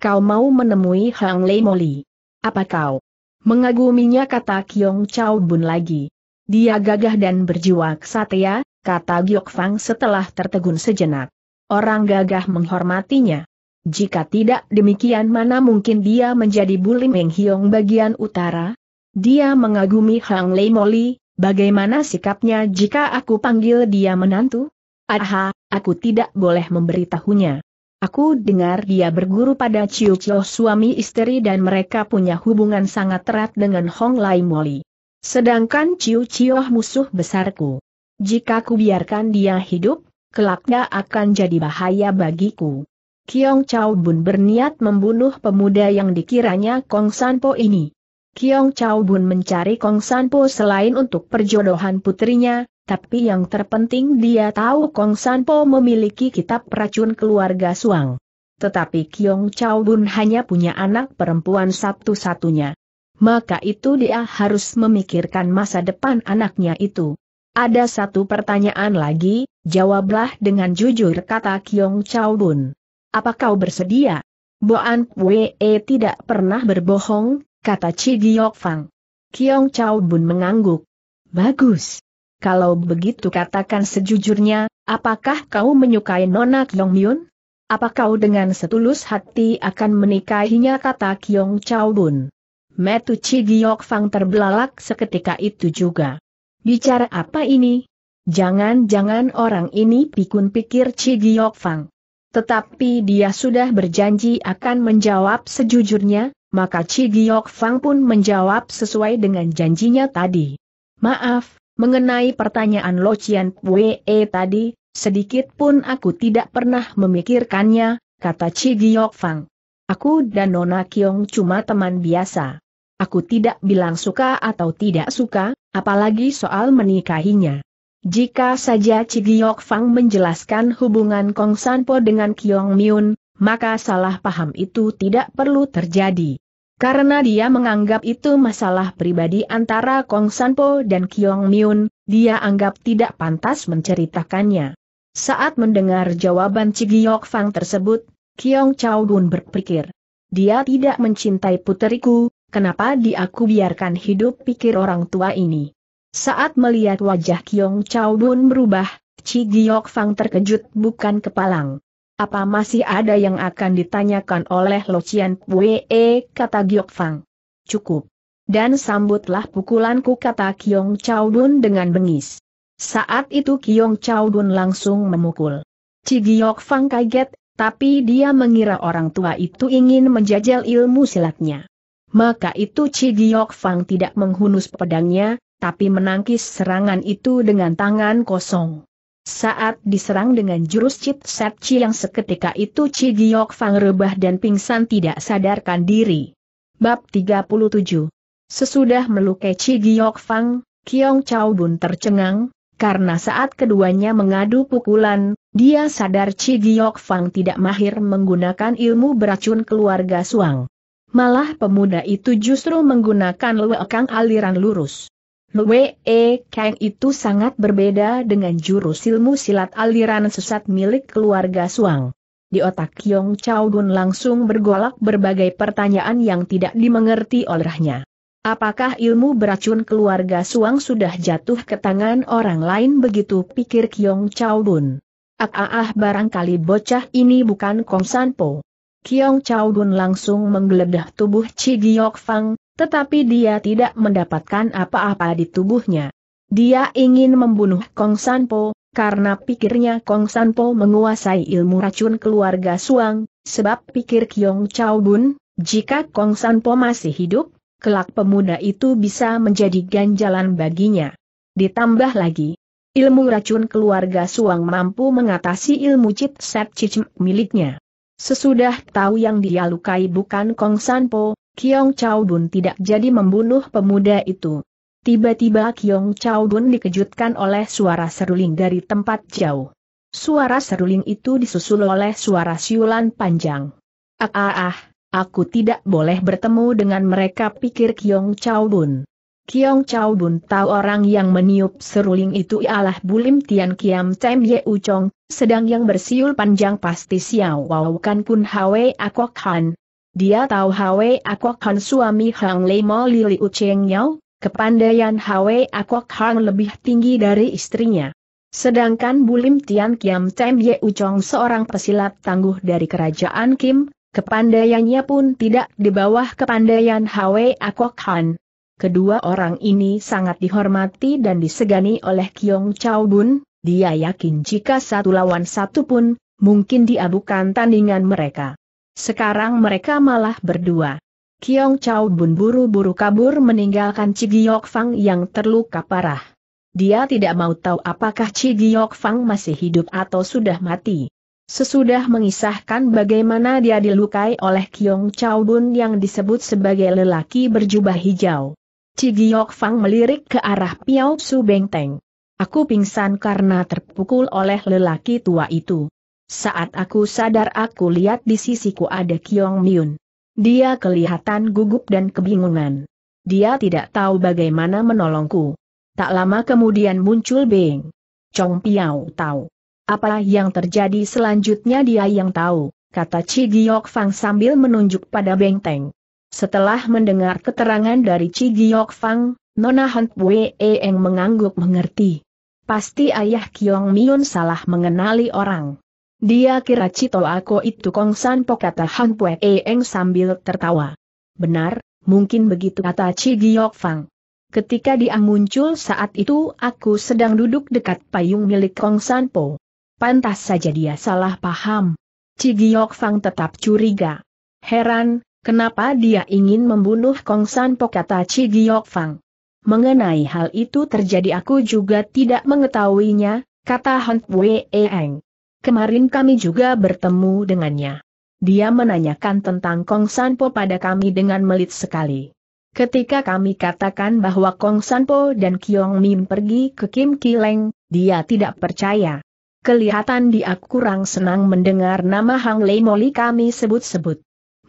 Kau mau menemui Hang Lei Moli. Apa kau? Mengaguminya kata Kyong Chao Bun lagi. Dia gagah dan berjiwa kesatria, kata Giok Fang setelah tertegun sejenak. Orang gagah menghormatinya. Jika tidak demikian mana mungkin dia menjadi Buli Meng Hiong bagian utara? Dia mengagumi Hang Lei Moli, bagaimana sikapnya jika aku panggil dia menantu? Aha, aku tidak boleh memberitahunya. Aku dengar dia berguru pada Ciu Ciu suami istri dan mereka punya hubungan sangat erat dengan Hong Lai Moli. Sedangkan Ciu Cioh musuh besarku. Jika ku biarkan dia hidup, kelaknya akan jadi bahaya bagiku. Kiong Chao Bun berniat membunuh pemuda yang dikiranya Kong San Po ini. Kiong Chao Bun mencari Kong San Po selain untuk perjodohan putrinya, tapi yang terpenting dia tahu Kong San Po memiliki kitab racun keluarga Suang. Tetapi Kiong Chao Bun hanya punya anak perempuan satu-satunya maka itu dia harus memikirkan masa depan anaknya itu. Ada satu pertanyaan lagi, jawablah dengan jujur kata Kyong Chao Bun. Apa kau bersedia? Boan Wee tidak pernah berbohong, kata Chi Giok Fang. Kyong Chao Bun mengangguk. Bagus. Kalau begitu katakan sejujurnya, apakah kau menyukai Nona Kiong Myun? Apa kau dengan setulus hati akan menikahinya kata Kyong Chao Bun? Metu Giok Fang terbelalak seketika itu juga. Bicara apa ini? Jangan-jangan orang ini pikun pikir Ci Fang. Tetapi dia sudah berjanji akan menjawab sejujurnya, maka Ci Fang pun menjawab sesuai dengan janjinya tadi. Maaf, mengenai pertanyaan Lo Chian Pue e tadi, sedikit pun aku tidak pernah memikirkannya, kata Ci Fang. Aku dan Nona Kiong cuma teman biasa. Aku tidak bilang suka atau tidak suka, apalagi soal menikahinya. Jika saja Cigiok Fang menjelaskan hubungan Kong Sanpo dengan Kiong Miun, maka salah paham itu tidak perlu terjadi. Karena dia menganggap itu masalah pribadi antara Kong Sanpo dan Kiong Miun, dia anggap tidak pantas menceritakannya. Saat mendengar jawaban Cigiok Fang tersebut, Kiong Chao Gun berpikir. Dia tidak mencintai puteriku, kenapa diaku biarkan hidup pikir orang tua ini. Saat melihat wajah Kiong Chao Bun berubah, Chi Giok Fang terkejut bukan kepalang. Apa masih ada yang akan ditanyakan oleh Lo Chien Pue, kata Giok Fang. Cukup. Dan sambutlah pukulanku kata Kiong Chao Bun dengan bengis. Saat itu Kiong Chao Bun langsung memukul. Chi Giok Fang kaget, tapi dia mengira orang tua itu ingin menjajal ilmu silatnya. Maka itu Chi Giok Fang tidak menghunus pedangnya, tapi menangkis serangan itu dengan tangan kosong. Saat diserang dengan jurus Chit Set Chi yang seketika itu Chi Giok Fang rebah dan pingsan tidak sadarkan diri. Bab 37 Sesudah melukai Chi Giok Fang, Kiong Chao Bun tercengang, karena saat keduanya mengadu pukulan, dia sadar Chi Giok Fang tidak mahir menggunakan ilmu beracun keluarga Suang. Malah pemuda itu justru menggunakan Lue Kang aliran lurus. Lue E Kang itu sangat berbeda dengan jurus ilmu silat aliran sesat milik keluarga Suang. Di otak Yong Chao Gun langsung bergolak berbagai pertanyaan yang tidak dimengerti olehnya. Apakah ilmu beracun keluarga Suang sudah jatuh ke tangan orang lain begitu pikir Kyong Chao Bun? Ah, ah, ah barangkali bocah ini bukan Kong San Po. Kiong Chao Dun langsung menggeledah tubuh Chi Giok Fang, tetapi dia tidak mendapatkan apa-apa di tubuhnya. Dia ingin membunuh Kong San Po, karena pikirnya Kong San Po menguasai ilmu racun keluarga Suang, sebab pikir Kiong Chao Dun, jika Kong San Po masih hidup, kelak pemuda itu bisa menjadi ganjalan baginya. Ditambah lagi, ilmu racun keluarga Suang mampu mengatasi ilmu cit set cicim miliknya. Sesudah tahu yang dia lukai bukan Kong Sanpo, Kiong Chao Bun tidak jadi membunuh pemuda itu. Tiba-tiba Kiong Chao Bun dikejutkan oleh suara seruling dari tempat jauh. Suara seruling itu disusul oleh suara siulan panjang. Ah ah ah, aku tidak boleh bertemu dengan mereka pikir Kiong Chao Bun. Kiong Chao Bun tahu orang yang meniup seruling itu ialah Bulim Tian Kiam Tem Ye Uchong, sedang yang bersiul panjang pasti Xiao Wau Kan Kun Hwe Akok Han. Dia tahu Hwe Akok Han suami Hang Lei Mo Lili Ucheng Yao, kepandaian Hwe Akok Han lebih tinggi dari istrinya. Sedangkan Bulim Tian Kiam Tem Ye Uchong seorang pesilat tangguh dari kerajaan Kim, kepandaiannya pun tidak di bawah kepandaian Hwe Akok Han. Kedua orang ini sangat dihormati dan disegani oleh Kiong Chao Bun, dia yakin jika satu lawan satu pun, mungkin diabukan tandingan mereka. Sekarang mereka malah berdua. Kiong Chao Bun buru-buru kabur meninggalkan Cigiok Fang yang terluka parah. Dia tidak mau tahu apakah Cigiok Fang masih hidup atau sudah mati. Sesudah mengisahkan bagaimana dia dilukai oleh Kiong Chao Bun yang disebut sebagai lelaki berjubah hijau. Cigiok Fang melirik ke arah Piao Su Bengteng. Aku pingsan karena terpukul oleh lelaki tua itu. Saat aku sadar aku lihat di sisiku ada Kiong Miun. Dia kelihatan gugup dan kebingungan. Dia tidak tahu bagaimana menolongku. Tak lama kemudian muncul Beng. Chong Piao tahu. Apa yang terjadi selanjutnya dia yang tahu, kata Cigiok Fang sambil menunjuk pada Bengteng. Setelah mendengar keterangan dari Chi Giok Fang, Nona Hunt Bue Eng mengangguk mengerti. Pasti ayah Kiong Miun salah mengenali orang. Dia kira Cito Ako itu Kongsan Po kata Han Pue Eng sambil tertawa. Benar, mungkin begitu kata Chi Giok Fang. Ketika dia muncul saat itu aku sedang duduk dekat payung milik Kongsan Po. Pantas saja dia salah paham. Cigiok Giok Fang tetap curiga. Heran, Kenapa dia ingin membunuh Kong San Po kata Chi Giok Fang. Mengenai hal itu terjadi aku juga tidak mengetahuinya, kata Han Wei Eng. Kemarin kami juga bertemu dengannya. Dia menanyakan tentang Kong San Po pada kami dengan melit sekali. Ketika kami katakan bahwa Kong San Po dan Kiong Min pergi ke Kim Kileng, dia tidak percaya. Kelihatan dia kurang senang mendengar nama Hang Lei Moli kami sebut-sebut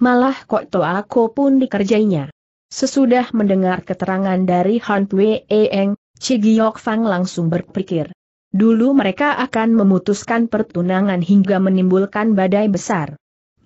malah kok Toako pun dikerjainya. Sesudah mendengar keterangan dari Han Wei Eng, Cigiok Fang langsung berpikir. Dulu mereka akan memutuskan pertunangan hingga menimbulkan badai besar.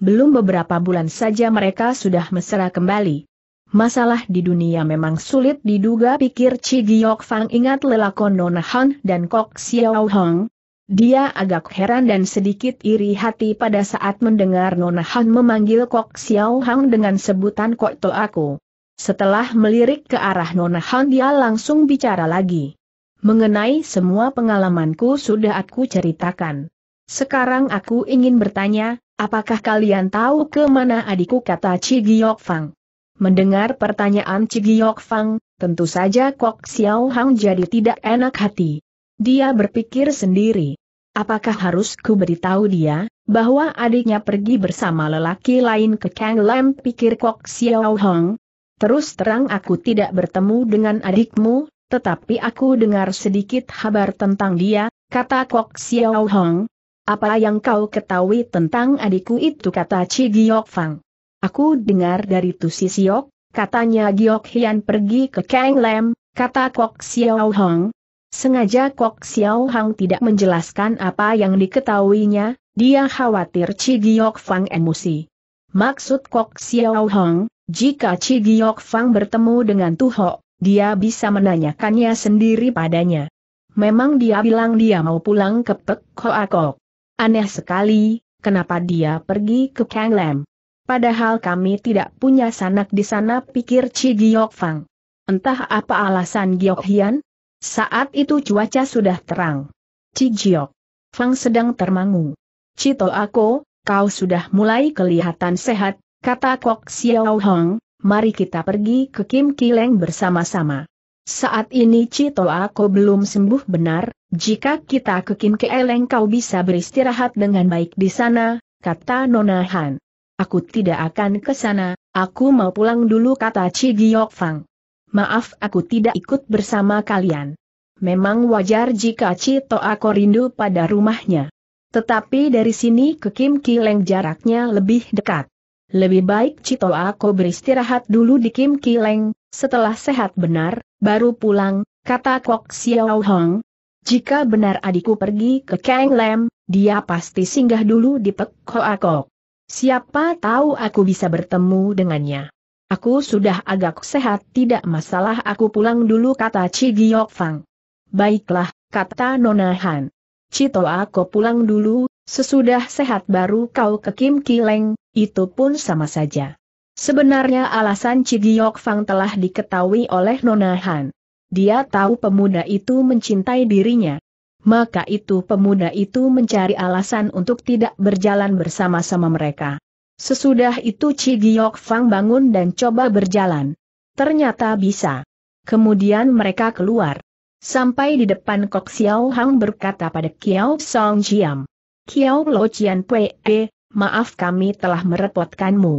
Belum beberapa bulan saja mereka sudah mesra kembali. Masalah di dunia memang sulit diduga pikir Cigiok Fang ingat lelakon Nona Han dan Kok Xiao Hong, dia agak heran dan sedikit iri hati pada saat mendengar Nona Han memanggil Kok Xiao Hang dengan sebutan Kok To Aku. Setelah melirik ke arah Nona Han dia langsung bicara lagi. Mengenai semua pengalamanku sudah aku ceritakan. Sekarang aku ingin bertanya, apakah kalian tahu ke mana adikku kata Cigiok Fang? Mendengar pertanyaan Cigiok Fang, tentu saja Kok Xiao Hang jadi tidak enak hati. Dia berpikir sendiri. Apakah harus ku beritahu dia, bahwa adiknya pergi bersama lelaki lain ke Kang Lam pikir Kok Xiao Hong? Terus terang aku tidak bertemu dengan adikmu, tetapi aku dengar sedikit kabar tentang dia, kata Kok Xiao Hong. Apa yang kau ketahui tentang adikku itu kata Chi Giok Fang. Aku dengar dari Tu Siok, katanya Giok Hian pergi ke Kang Lam, kata Kok Xiao Hong, Sengaja Kok Xiao Hang tidak menjelaskan apa yang diketahuinya, dia khawatir Chi Giok Fang emosi. Maksud Kok Xiao Hang, jika Chi Giok Fang bertemu dengan Tuho, dia bisa menanyakannya sendiri padanya. Memang dia bilang dia mau pulang ke Pek Hoa Kok. Aneh sekali, kenapa dia pergi ke Kang Lam? Padahal kami tidak punya sanak di sana pikir Chi Giok Fang. Entah apa alasan Giok Hian, saat itu cuaca sudah terang. Cijiok. Fang sedang termangu. Cito aku, kau sudah mulai kelihatan sehat, kata Kok Xiao Hong, mari kita pergi ke Kim Kileng bersama-sama. Saat ini Cito aku belum sembuh benar, jika kita ke Kim Kileng kau bisa beristirahat dengan baik di sana, kata Nona Han. Aku tidak akan ke sana, aku mau pulang dulu kata Cijok Fang maaf aku tidak ikut bersama kalian. Memang wajar jika Cito aku rindu pada rumahnya. Tetapi dari sini ke Kim Kileng jaraknya lebih dekat. Lebih baik Cito aku beristirahat dulu di Kim Kileng, setelah sehat benar, baru pulang, kata Kok Xiao Hong. Jika benar adikku pergi ke Kang Lam, dia pasti singgah dulu di Pek Hoa Kok. Siapa tahu aku bisa bertemu dengannya. Aku sudah agak sehat tidak masalah aku pulang dulu kata Chi Fang. Baiklah, kata Nona Han. Cito aku pulang dulu, sesudah sehat baru kau ke Kim Kileng, itu pun sama saja. Sebenarnya alasan Chi Fang telah diketahui oleh Nona Han. Dia tahu pemuda itu mencintai dirinya. Maka itu pemuda itu mencari alasan untuk tidak berjalan bersama-sama mereka. Sesudah itu Chi Giok Fang bangun dan coba berjalan. Ternyata bisa. Kemudian mereka keluar. Sampai di depan Kok Xiao Hang berkata pada Kiao Song Jiam. Kiao Lo Chian Pue, eh, maaf kami telah merepotkanmu.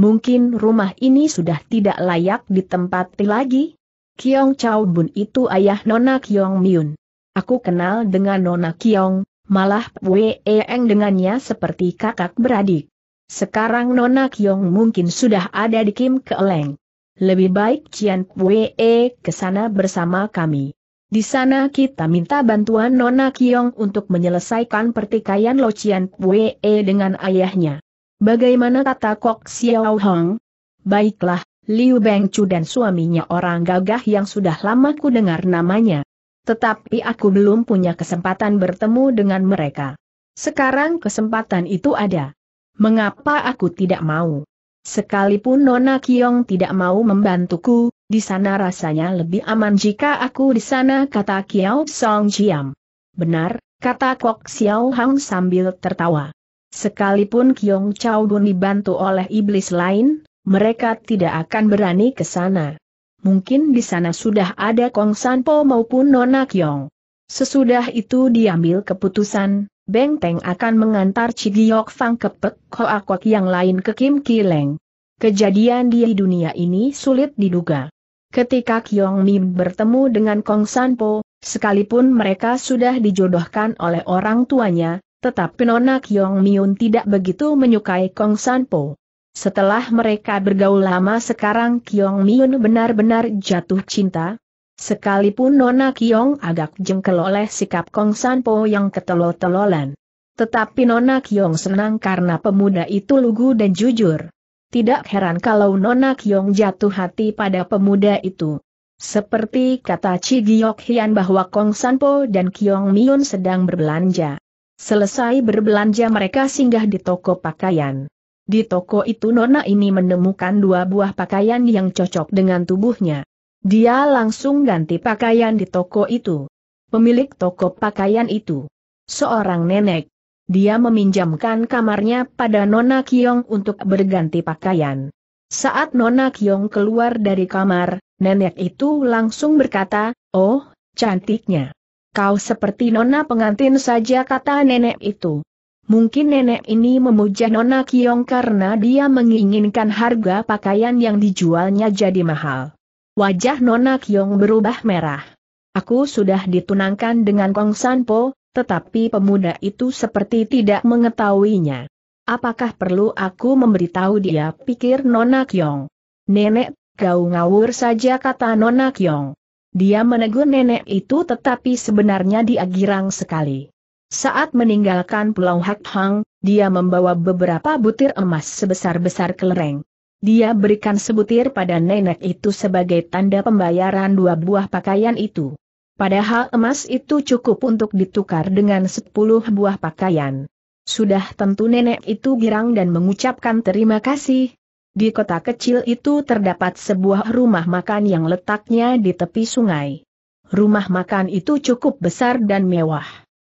Mungkin rumah ini sudah tidak layak ditempati lagi? Kiong Chao Bun itu ayah Nona Kiong Miun. Aku kenal dengan Nona Kiong, malah Wee Eng dengannya seperti kakak beradik. Sekarang Nona Kiong mungkin sudah ada di Kim Keeleng. Lebih baik Cian Pue ke sana bersama kami. Di sana kita minta bantuan Nona Kiong untuk menyelesaikan pertikaian Lo Cian Pue dengan ayahnya. Bagaimana kata Kok Xiao Hong? Baiklah, Liu Chu dan suaminya orang gagah yang sudah lama ku dengar namanya. Tetapi aku belum punya kesempatan bertemu dengan mereka. Sekarang kesempatan itu ada. Mengapa aku tidak mau? Sekalipun Nona Kiong tidak mau membantuku, di sana rasanya lebih aman jika aku di sana kata Kiao Song Jiam. Benar, kata Kok Xiao Hang sambil tertawa. Sekalipun Kiong Chao Dun dibantu oleh iblis lain, mereka tidak akan berani ke sana. Mungkin di sana sudah ada Kong Sanpo maupun Nona Kiong. Sesudah itu diambil keputusan, Beng Teng akan mengantar Cigiok Fang ke Pek Koakok yang lain ke Kim Kileng. Kejadian di dunia ini sulit diduga. Ketika Kyong Mim bertemu dengan Kong Sanpo, sekalipun mereka sudah dijodohkan oleh orang tuanya, tetapi Nona Kyong Miun tidak begitu menyukai Kong Sanpo. Setelah mereka bergaul lama sekarang Kyong Miun benar-benar jatuh cinta, Sekalipun Nona Kiong agak jengkel oleh sikap Kong Sanpo yang ketelol telolan Tetapi Nona Kiong senang karena pemuda itu lugu dan jujur. Tidak heran kalau Nona Kiong jatuh hati pada pemuda itu. Seperti kata Chi Giok Hian bahwa Kong Sanpo dan Kiong Miun sedang berbelanja. Selesai berbelanja mereka singgah di toko pakaian. Di toko itu Nona ini menemukan dua buah pakaian yang cocok dengan tubuhnya. Dia langsung ganti pakaian di toko itu. Pemilik toko pakaian itu. Seorang nenek. Dia meminjamkan kamarnya pada Nona Kiong untuk berganti pakaian. Saat Nona Kiong keluar dari kamar, nenek itu langsung berkata, Oh, cantiknya. Kau seperti Nona pengantin saja kata nenek itu. Mungkin nenek ini memuja Nona Kiong karena dia menginginkan harga pakaian yang dijualnya jadi mahal. Wajah Nona Kyong berubah merah. Aku sudah ditunangkan dengan Kong Sanpo, tetapi pemuda itu seperti tidak mengetahuinya. Apakah perlu aku memberitahu dia pikir Nona Kyong? Nenek, kau ngawur saja kata Nona Kyong. Dia menegur nenek itu tetapi sebenarnya dia girang sekali. Saat meninggalkan Pulau Hak Hang, dia membawa beberapa butir emas sebesar-besar kelereng. Dia berikan sebutir pada nenek itu sebagai tanda pembayaran dua buah pakaian itu. Padahal emas itu cukup untuk ditukar dengan sepuluh buah pakaian. Sudah tentu nenek itu girang dan mengucapkan terima kasih. Di kota kecil itu terdapat sebuah rumah makan yang letaknya di tepi sungai. Rumah makan itu cukup besar dan mewah.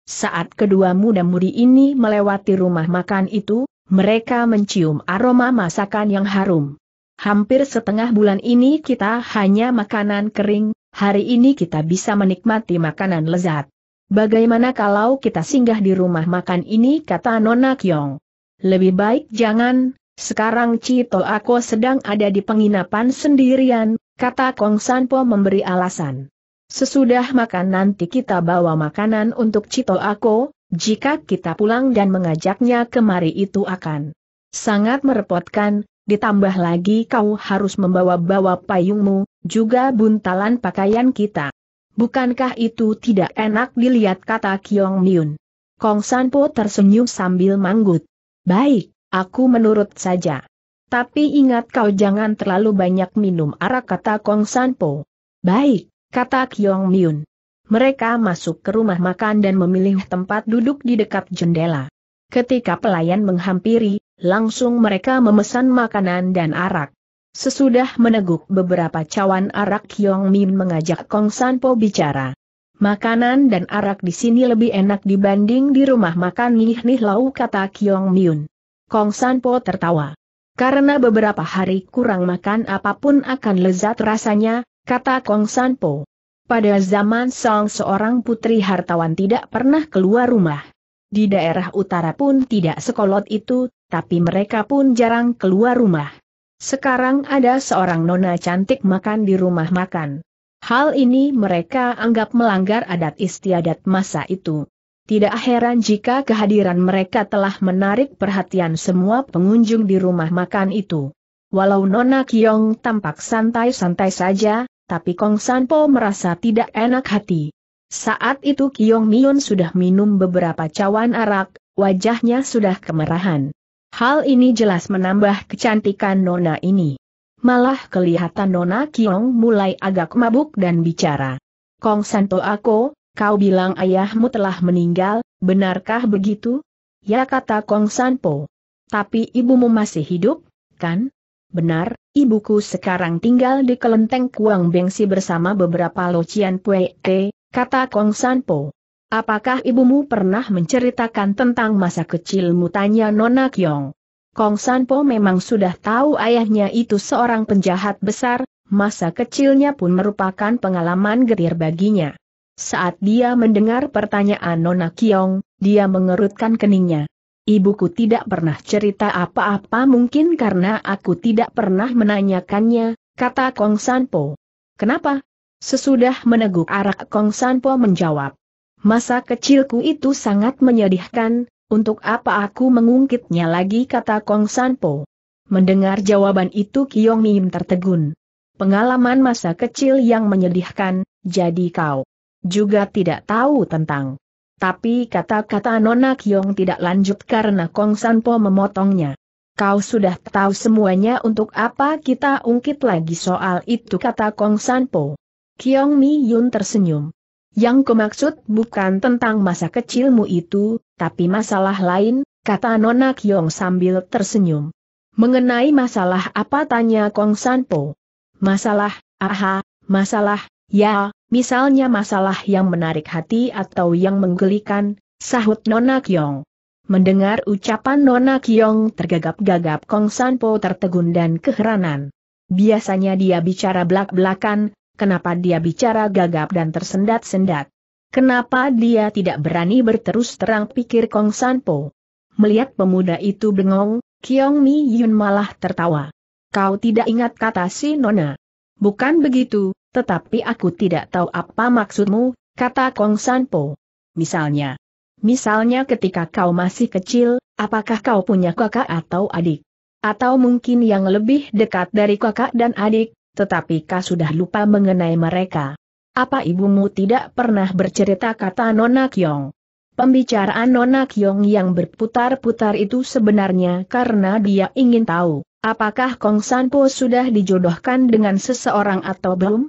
Saat kedua muda-mudi ini melewati rumah makan itu, mereka mencium aroma masakan yang harum. Hampir setengah bulan ini kita hanya makanan kering, hari ini kita bisa menikmati makanan lezat. Bagaimana kalau kita singgah di rumah makan ini kata Nona Kyong. Lebih baik jangan, sekarang Cito Ako sedang ada di penginapan sendirian, kata Kong Sanpo memberi alasan. Sesudah makan nanti kita bawa makanan untuk Cito Ako. Jika kita pulang dan mengajaknya kemari itu akan sangat merepotkan, ditambah lagi kau harus membawa-bawa payungmu, juga buntalan pakaian kita. Bukankah itu tidak enak dilihat kata Kiong Myun? Kong Sanpo tersenyum sambil manggut. Baik, aku menurut saja. Tapi ingat kau jangan terlalu banyak minum arak kata Kong Sanpo. Baik, kata Kiong Myun. Mereka masuk ke rumah makan dan memilih tempat duduk di dekat jendela. Ketika pelayan menghampiri, langsung mereka memesan makanan dan arak. Sesudah meneguk beberapa cawan arak Kiong Min mengajak Kong Sanpo bicara. Makanan dan arak di sini lebih enak dibanding di rumah makan Nih Nih Lau kata Kyong Min. Kong Sanpo tertawa. Karena beberapa hari kurang makan apapun akan lezat rasanya, kata Kong Sanpo. Pada zaman Song seorang putri hartawan tidak pernah keluar rumah. Di daerah utara pun tidak sekolot itu, tapi mereka pun jarang keluar rumah. Sekarang ada seorang nona cantik makan di rumah makan. Hal ini mereka anggap melanggar adat istiadat masa itu. Tidak heran jika kehadiran mereka telah menarik perhatian semua pengunjung di rumah makan itu. Walau Nona Kiong tampak santai-santai saja, tapi Kong Sanpo merasa tidak enak hati. Saat itu Kiong Mion sudah minum beberapa cawan arak, wajahnya sudah kemerahan. Hal ini jelas menambah kecantikan Nona ini. Malah kelihatan Nona Kiong mulai agak mabuk dan bicara. Kong Santo aku, kau bilang ayahmu telah meninggal, benarkah begitu? Ya kata Kong Sanpo. Tapi ibumu masih hidup, kan? Benar, ibuku sekarang tinggal di kelenteng Kuang Bengsi bersama beberapa locian puete, kata Kong Sanpo. Apakah ibumu pernah menceritakan tentang masa kecilmu tanya Nona Kyong? Kong Sanpo memang sudah tahu ayahnya itu seorang penjahat besar, masa kecilnya pun merupakan pengalaman getir baginya. Saat dia mendengar pertanyaan Nona Kiong, dia mengerutkan keningnya. Ibuku tidak pernah cerita apa-apa mungkin karena aku tidak pernah menanyakannya, kata Kong Sanpo. Kenapa? Sesudah meneguk arak Kong Sanpo menjawab. Masa kecilku itu sangat menyedihkan, untuk apa aku mengungkitnya lagi kata Kong Sanpo. Mendengar jawaban itu Kiong Mim tertegun. Pengalaman masa kecil yang menyedihkan, jadi kau juga tidak tahu tentang tapi kata-kata Nona Kyong tidak lanjut karena Kong Sanpo memotongnya. Kau sudah tahu semuanya untuk apa kita ungkit lagi soal itu kata Kong Sanpo. Kyong Mi Yun tersenyum. Yang kumaksud bukan tentang masa kecilmu itu, tapi masalah lain, kata Nona Kyong sambil tersenyum. Mengenai masalah apa tanya Kong Sanpo? Masalah, aha, masalah, Ya, misalnya masalah yang menarik hati atau yang menggelikan, sahut Nona Kiong. Mendengar ucapan Nona Kiong tergagap-gagap Kong Sanpo tertegun dan keheranan. Biasanya dia bicara belak-belakan, kenapa dia bicara gagap dan tersendat-sendat. Kenapa dia tidak berani berterus terang pikir Kong Sanpo? Melihat pemuda itu bengong, Kiong Mi Yun malah tertawa. Kau tidak ingat kata si Nona. Bukan begitu, tetapi aku tidak tahu apa maksudmu, kata Kong Sanpo. Misalnya. Misalnya ketika kau masih kecil, apakah kau punya kakak atau adik? Atau mungkin yang lebih dekat dari kakak dan adik, tetapi kau sudah lupa mengenai mereka. Apa ibumu tidak pernah bercerita kata Nona Kyong? Pembicaraan Nona Kyong yang berputar-putar itu sebenarnya karena dia ingin tahu, apakah Kong Sanpo sudah dijodohkan dengan seseorang atau belum?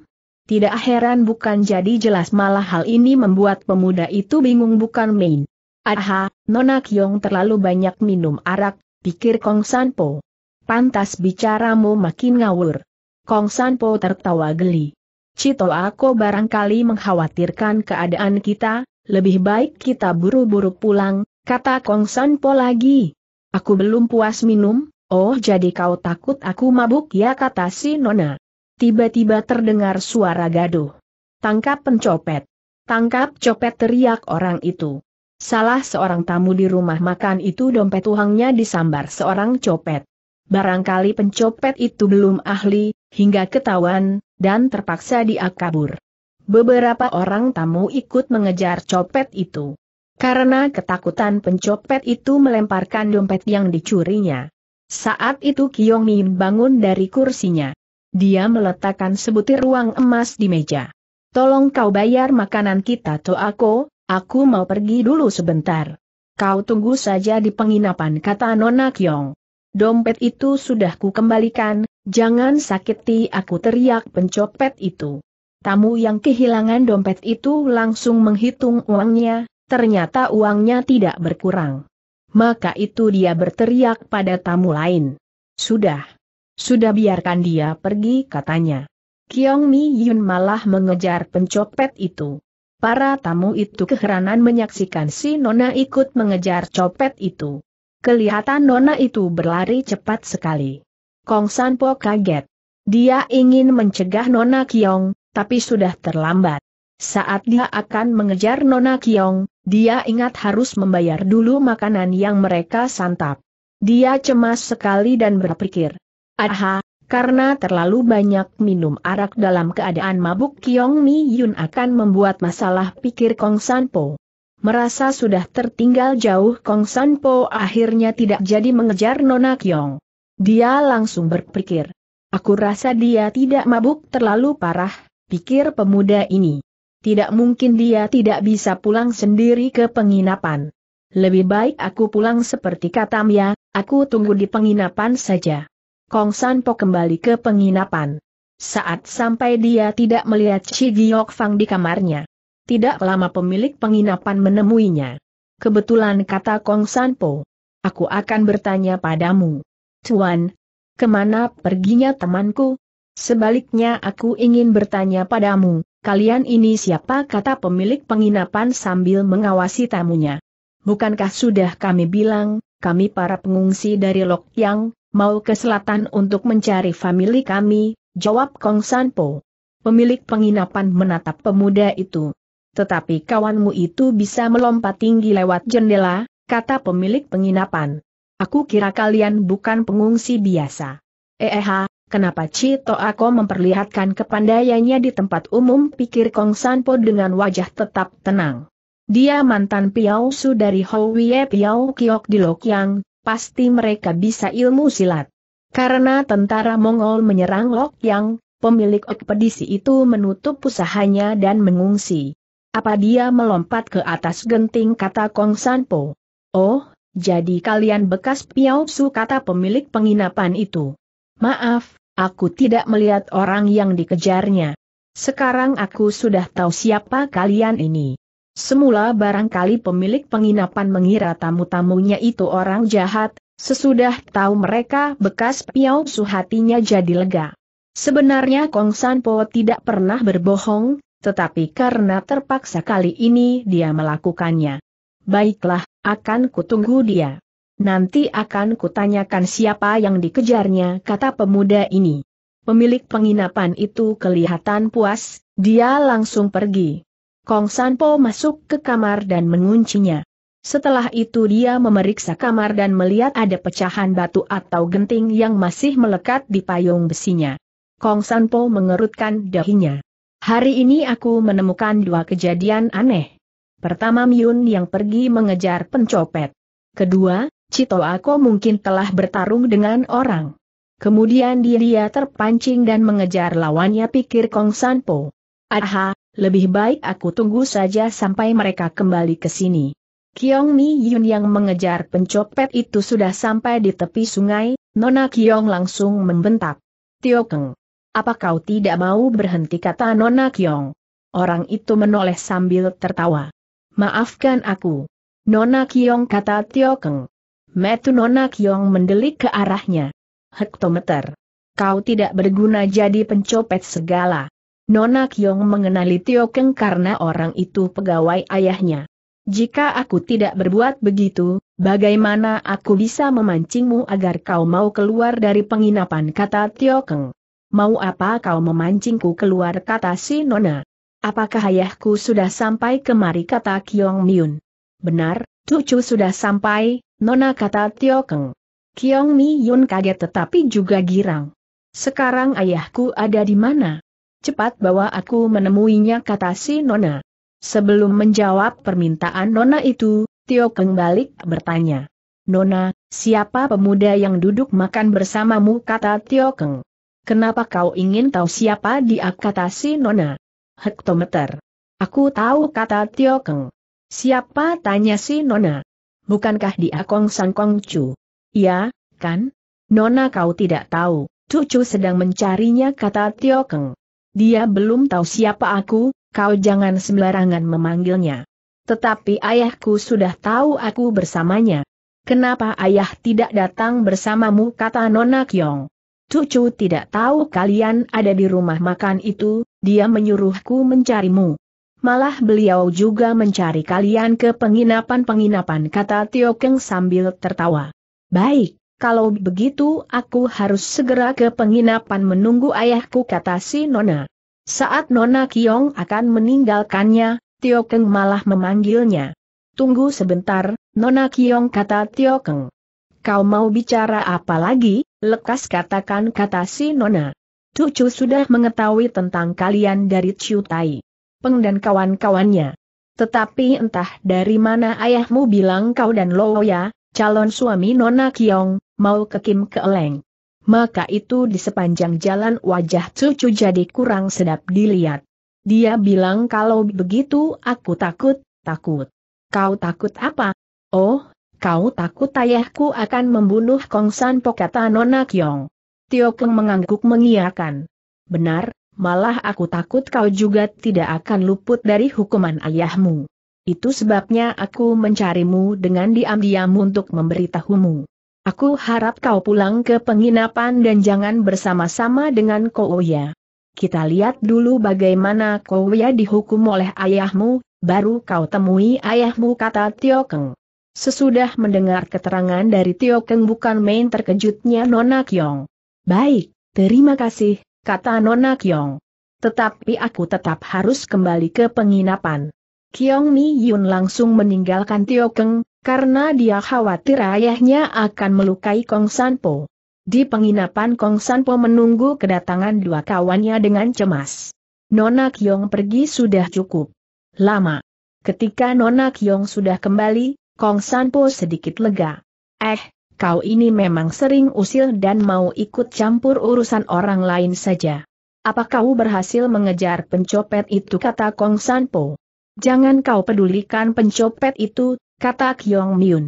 Tidak heran bukan jadi jelas malah hal ini membuat pemuda itu bingung bukan main. Aha, Nona Kyong terlalu banyak minum arak, pikir Kong Sanpo. Pantas bicaramu makin ngawur. Kong Sanpo tertawa geli. Cito aku barangkali mengkhawatirkan keadaan kita, lebih baik kita buru-buru pulang, kata Kong Sanpo lagi. Aku belum puas minum, oh jadi kau takut aku mabuk ya kata si Nona tiba-tiba terdengar suara gaduh. Tangkap pencopet. Tangkap copet teriak orang itu. Salah seorang tamu di rumah makan itu dompet tuangnya disambar seorang copet. Barangkali pencopet itu belum ahli, hingga ketahuan, dan terpaksa dia kabur. Beberapa orang tamu ikut mengejar copet itu. Karena ketakutan pencopet itu melemparkan dompet yang dicurinya. Saat itu Kiong Min bangun dari kursinya. Dia meletakkan sebutir ruang emas di meja. Tolong kau bayar makanan kita Toako, aku mau pergi dulu sebentar. Kau tunggu saja di penginapan kata Nona Kyong. Dompet itu sudah ku kembalikan, jangan sakiti aku teriak pencopet itu. Tamu yang kehilangan dompet itu langsung menghitung uangnya, ternyata uangnya tidak berkurang. Maka itu dia berteriak pada tamu lain. Sudah, sudah biarkan dia pergi katanya. Kiong Mi Yun malah mengejar pencopet itu. Para tamu itu keheranan menyaksikan si Nona ikut mengejar copet itu. Kelihatan Nona itu berlari cepat sekali. Kong Sanpo kaget. Dia ingin mencegah Nona Kiong, tapi sudah terlambat. Saat dia akan mengejar Nona Kiong, dia ingat harus membayar dulu makanan yang mereka santap. Dia cemas sekali dan berpikir, Aha, karena terlalu banyak minum arak dalam keadaan mabuk Kiong Mi Yun akan membuat masalah pikir Kong San Po. Merasa sudah tertinggal jauh Kong San Po akhirnya tidak jadi mengejar Nona Kiong. Dia langsung berpikir. Aku rasa dia tidak mabuk terlalu parah, pikir pemuda ini. Tidak mungkin dia tidak bisa pulang sendiri ke penginapan. Lebih baik aku pulang seperti kata Mia, aku tunggu di penginapan saja. Kong San Po kembali ke penginapan. Saat sampai dia tidak melihat Chi Giok Fang di kamarnya. Tidak lama pemilik penginapan menemuinya. Kebetulan kata Kong San Po, Aku akan bertanya padamu. Tuan, kemana perginya temanku? Sebaliknya aku ingin bertanya padamu, kalian ini siapa kata pemilik penginapan sambil mengawasi tamunya. Bukankah sudah kami bilang, kami para pengungsi dari Lok Yang, mau ke selatan untuk mencari famili kami, jawab Kong Sanpo. Pemilik penginapan menatap pemuda itu. Tetapi kawanmu itu bisa melompat tinggi lewat jendela, kata pemilik penginapan. Aku kira kalian bukan pengungsi biasa. Eh, eh kenapa Cito Ako memperlihatkan kepandaiannya di tempat umum pikir Kong Sanpo dengan wajah tetap tenang. Dia mantan Piao Su dari Howie Piao Kiok di Lokyang, pasti mereka bisa ilmu silat. Karena tentara Mongol menyerang Lok Yang, pemilik ekspedisi itu menutup usahanya dan mengungsi. Apa dia melompat ke atas genting kata Kong Sanpo? Oh, jadi kalian bekas piausu kata pemilik penginapan itu. Maaf, aku tidak melihat orang yang dikejarnya. Sekarang aku sudah tahu siapa kalian ini. Semula barangkali pemilik penginapan mengira tamu-tamunya itu orang jahat, sesudah tahu mereka bekas piau suhatinya jadi lega. Sebenarnya Kong San Po tidak pernah berbohong, tetapi karena terpaksa kali ini dia melakukannya. Baiklah, akan kutunggu dia. Nanti akan kutanyakan siapa yang dikejarnya, kata pemuda ini. Pemilik penginapan itu kelihatan puas, dia langsung pergi. Kong Sanpo masuk ke kamar dan menguncinya. Setelah itu dia memeriksa kamar dan melihat ada pecahan batu atau genting yang masih melekat di payung besinya. Kong Sanpo mengerutkan dahinya. Hari ini aku menemukan dua kejadian aneh. Pertama Myun yang pergi mengejar pencopet. Kedua, Cito Ako mungkin telah bertarung dengan orang. Kemudian dia terpancing dan mengejar lawannya pikir Kong Sanpo. Aha, lebih baik aku tunggu saja sampai mereka kembali ke sini. Kiong Mi Yun yang mengejar pencopet itu sudah sampai di tepi sungai, Nona Kiong langsung membentak. Tio Keng, apa kau tidak mau berhenti kata Nona Kiong? Orang itu menoleh sambil tertawa. Maafkan aku. Nona Kiong kata Tio Keng. Metu Nona Kiong mendelik ke arahnya. Hektometer. Kau tidak berguna jadi pencopet segala. Nona Kiong mengenali Tio Keng karena orang itu pegawai ayahnya. Jika aku tidak berbuat begitu, bagaimana aku bisa memancingmu agar kau mau keluar dari penginapan kata Tio Keng? Mau apa kau memancingku keluar kata si Nona? Apakah ayahku sudah sampai kemari kata Kiong Miun? Benar, cucu sudah sampai, Nona kata Tio Keng. Kiong Miun kaget tetapi juga girang. Sekarang ayahku ada di mana? Cepat bawa aku menemuinya kata si Nona. Sebelum menjawab permintaan Nona itu, Tio Keng balik bertanya. Nona, siapa pemuda yang duduk makan bersamamu kata Tio Keng. Kenapa kau ingin tahu siapa dia kata si Nona? Hektometer. Aku tahu kata Tio Keng. Siapa tanya si Nona? Bukankah dia Kong Sang Kong Chu? Iya, kan? Nona kau tidak tahu, cucu sedang mencarinya kata Tio Keng. Dia belum tahu siapa aku, kau jangan sembarangan memanggilnya. Tetapi ayahku sudah tahu aku bersamanya. Kenapa ayah tidak datang bersamamu kata Nona Kyong. Cucu tidak tahu kalian ada di rumah makan itu, dia menyuruhku mencarimu. Malah beliau juga mencari kalian ke penginapan-penginapan kata Tio Keng sambil tertawa. Baik, kalau begitu aku harus segera ke penginapan menunggu ayahku kata si Nona. Saat Nona Kiong akan meninggalkannya, Tio Keng malah memanggilnya. Tunggu sebentar, Nona Kiong kata Tio Keng. Kau mau bicara apa lagi? Lekas katakan kata si Nona. Cucu sudah mengetahui tentang kalian dari Chiu Tai. Peng dan kawan-kawannya. Tetapi entah dari mana ayahmu bilang kau dan Loya, calon suami Nona Kiong, mau ke Kim Keeleng. Maka itu di sepanjang jalan wajah cucu jadi kurang sedap dilihat. Dia bilang kalau begitu aku takut, takut. Kau takut apa? Oh, kau takut ayahku akan membunuh Kongsan Pokata Nona Kyong. Tio Keng mengangguk mengiakan. Benar, malah aku takut kau juga tidak akan luput dari hukuman ayahmu. Itu sebabnya aku mencarimu dengan diam-diam untuk memberitahumu. Aku harap kau pulang ke penginapan dan jangan bersama-sama dengan Kouya. Kita lihat dulu bagaimana Kouya dihukum oleh ayahmu, baru kau temui ayahmu kata Tio Keng. Sesudah mendengar keterangan dari Tio Keng bukan main terkejutnya Nona Kyong. Baik, terima kasih, kata Nona Kyong. Tetapi aku tetap harus kembali ke penginapan. Kiong Mi Yun langsung meninggalkan Tio Keng, karena dia khawatir ayahnya akan melukai Kong Sanpo. Di penginapan Kong Sanpo menunggu kedatangan dua kawannya dengan cemas. Nona Kyong pergi sudah cukup lama. Ketika Nona Kyong sudah kembali, Kong Sanpo sedikit lega. Eh, kau ini memang sering usil dan mau ikut campur urusan orang lain saja. Apa kau berhasil mengejar pencopet itu kata Kong Sanpo? Jangan kau pedulikan pencopet itu, kata Kyong Myun.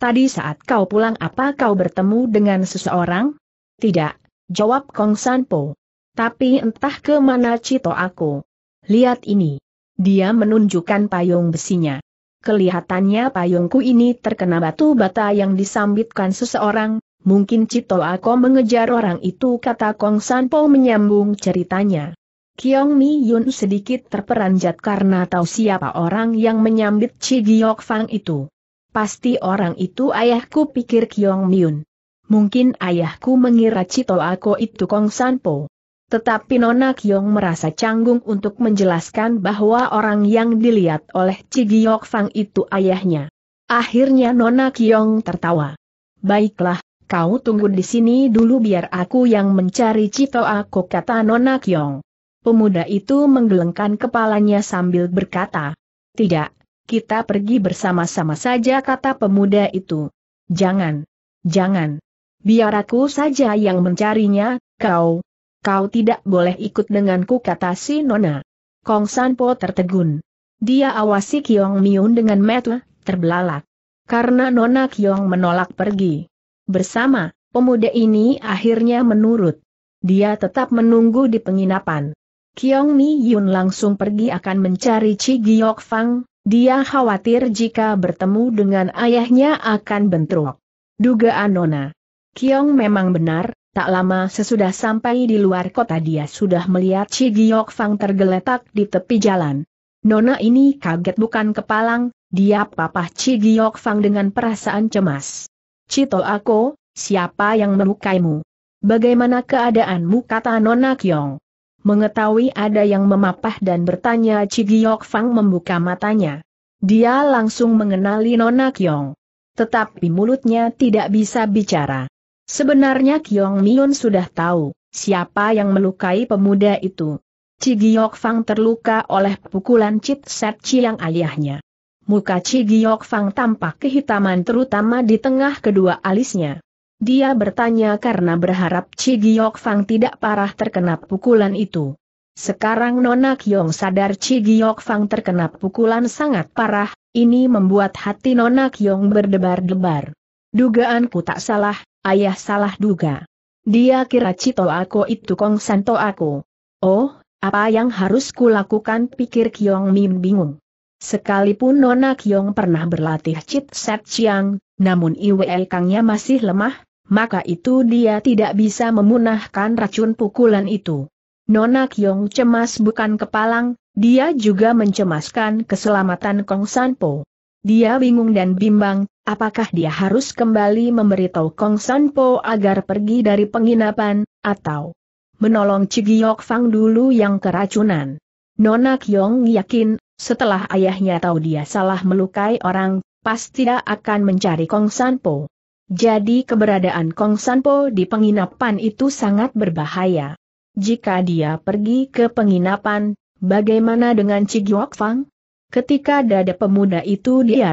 Tadi saat kau pulang apa kau bertemu dengan seseorang? Tidak, jawab Kong Sanpo. Tapi entah ke mana cito aku. Lihat ini. Dia menunjukkan payung besinya. Kelihatannya payungku ini terkena batu bata yang disambitkan seseorang, mungkin Cito aku mengejar orang itu kata Kong Sanpo menyambung ceritanya. Kiong Mi Yun sedikit terperanjat karena tahu siapa orang yang menyambit Chi Giok Fang itu. Pasti orang itu ayahku pikir Kiong Yun. Mungkin ayahku mengira Cito Ako itu Kong Sanpo. Tetapi Nona Kiong merasa canggung untuk menjelaskan bahwa orang yang dilihat oleh Chi Giok Fang itu ayahnya. Akhirnya Nona Kiong tertawa. Baiklah, kau tunggu di sini dulu biar aku yang mencari Cito Ako kata Nona Kiong. Pemuda itu menggelengkan kepalanya sambil berkata, Tidak, kita pergi bersama-sama saja kata pemuda itu. Jangan, jangan. Biar aku saja yang mencarinya, kau. Kau tidak boleh ikut denganku kata si Nona. Kong Sanpo tertegun. Dia awasi Kiong Miun dengan metu, terbelalak. Karena Nona Kiong menolak pergi. Bersama, pemuda ini akhirnya menurut. Dia tetap menunggu di penginapan. Kiong Mi Yun langsung pergi akan mencari Chi Giok Fang, dia khawatir jika bertemu dengan ayahnya akan bentrok. Dugaan Nona. Kiong memang benar, tak lama sesudah sampai di luar kota dia sudah melihat Chi Giok Fang tergeletak di tepi jalan. Nona ini kaget bukan kepalang, dia papah Chi Giok Fang dengan perasaan cemas. Cito aku, siapa yang melukaimu? Bagaimana keadaanmu kata Nona Kiong? mengetahui ada yang memapah dan bertanya Cigiok Fang membuka matanya. Dia langsung mengenali Nona Kyong. Tetapi mulutnya tidak bisa bicara. Sebenarnya Kyong Mion sudah tahu, siapa yang melukai pemuda itu. Cigiok Fang terluka oleh pukulan Chit Set Chiang ayahnya. Muka Cigiok Fang tampak kehitaman terutama di tengah kedua alisnya. Dia bertanya karena berharap Chi Giok Fang tidak parah terkena pukulan itu. Sekarang Nona Kyong sadar Chi Giok Fang terkena pukulan sangat parah, ini membuat hati Nona Kyong berdebar-debar. Dugaanku tak salah, ayah salah duga. Dia kira Cito aku itu Kong Santo aku. Oh, apa yang harus kulakukan pikir Kyong Mim bingung. Sekalipun Nona Kyong pernah berlatih Cit Set Chiang, namun Iwe Kangnya masih lemah, maka itu dia tidak bisa memunahkan racun pukulan itu. Nona Kyong cemas bukan kepalang, dia juga mencemaskan keselamatan Kong Sanpo. Dia bingung dan bimbang, apakah dia harus kembali memberitahu Kong Sanpo agar pergi dari penginapan, atau menolong Cigiok Fang dulu yang keracunan. Nona Kyong yakin, setelah ayahnya tahu dia salah melukai orang, pasti dia akan mencari Kong Sanpo. Jadi keberadaan Kong Sanpo di penginapan itu sangat berbahaya. Jika dia pergi ke penginapan, bagaimana dengan Cik Fang? Ketika dada pemuda itu dia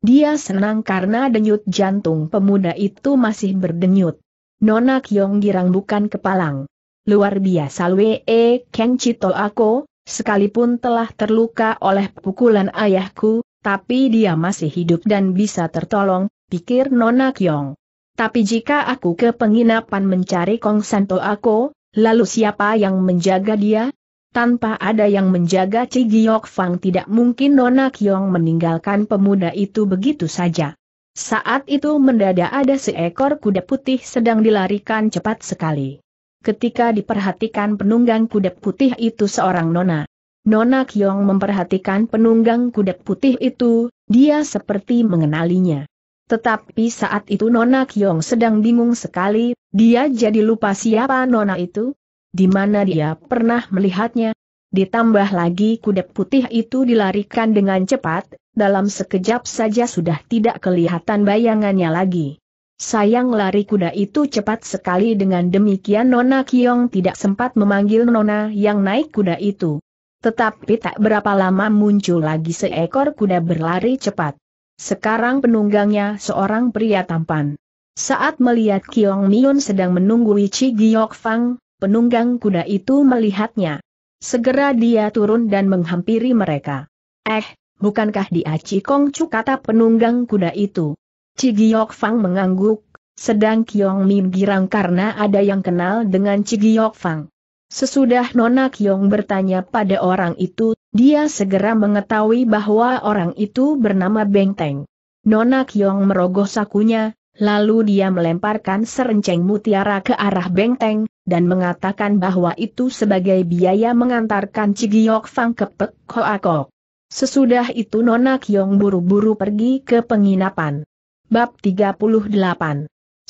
dia senang karena denyut jantung pemuda itu masih berdenyut. Nona Kyong girang bukan kepalang. Luar biasa Wee Keng Cito aku, sekalipun telah terluka oleh pukulan ayahku, tapi dia masih hidup dan bisa tertolong, pikir Nona Kyong. Tapi jika aku ke penginapan mencari Kong Santo aku, lalu siapa yang menjaga dia? Tanpa ada yang menjaga Cigiok Fang tidak mungkin Nona Kyong meninggalkan pemuda itu begitu saja. Saat itu mendadak ada seekor kuda putih sedang dilarikan cepat sekali. Ketika diperhatikan penunggang kuda putih itu seorang nona. Nona Kyong memperhatikan penunggang kuda putih itu, dia seperti mengenalinya. Tetapi saat itu Nona Kiong sedang bingung sekali, dia jadi lupa siapa Nona itu, di mana dia pernah melihatnya. Ditambah lagi kuda putih itu dilarikan dengan cepat, dalam sekejap saja sudah tidak kelihatan bayangannya lagi. Sayang lari kuda itu cepat sekali dengan demikian Nona Kiong tidak sempat memanggil Nona yang naik kuda itu. Tetapi tak berapa lama muncul lagi seekor kuda berlari cepat. Sekarang penunggangnya seorang pria tampan. Saat melihat Kiong Mion sedang menunggu Ichi Giok Fang, penunggang kuda itu melihatnya. Segera dia turun dan menghampiri mereka. Eh, bukankah dia Kong Chu kata penunggang kuda itu? Giok Fang mengangguk, sedang Kiong Min girang karena ada yang kenal dengan Giok Fang. Sesudah Nona Kiong bertanya pada orang itu, dia segera mengetahui bahwa orang itu bernama Bengteng. Nona Kiong merogoh sakunya, lalu dia melemparkan serenceng mutiara ke arah Bengteng, dan mengatakan bahwa itu sebagai biaya mengantarkan Cigiok Fang ke Pek Koakok. Sesudah itu Nona Kiong buru-buru pergi ke penginapan. Bab 38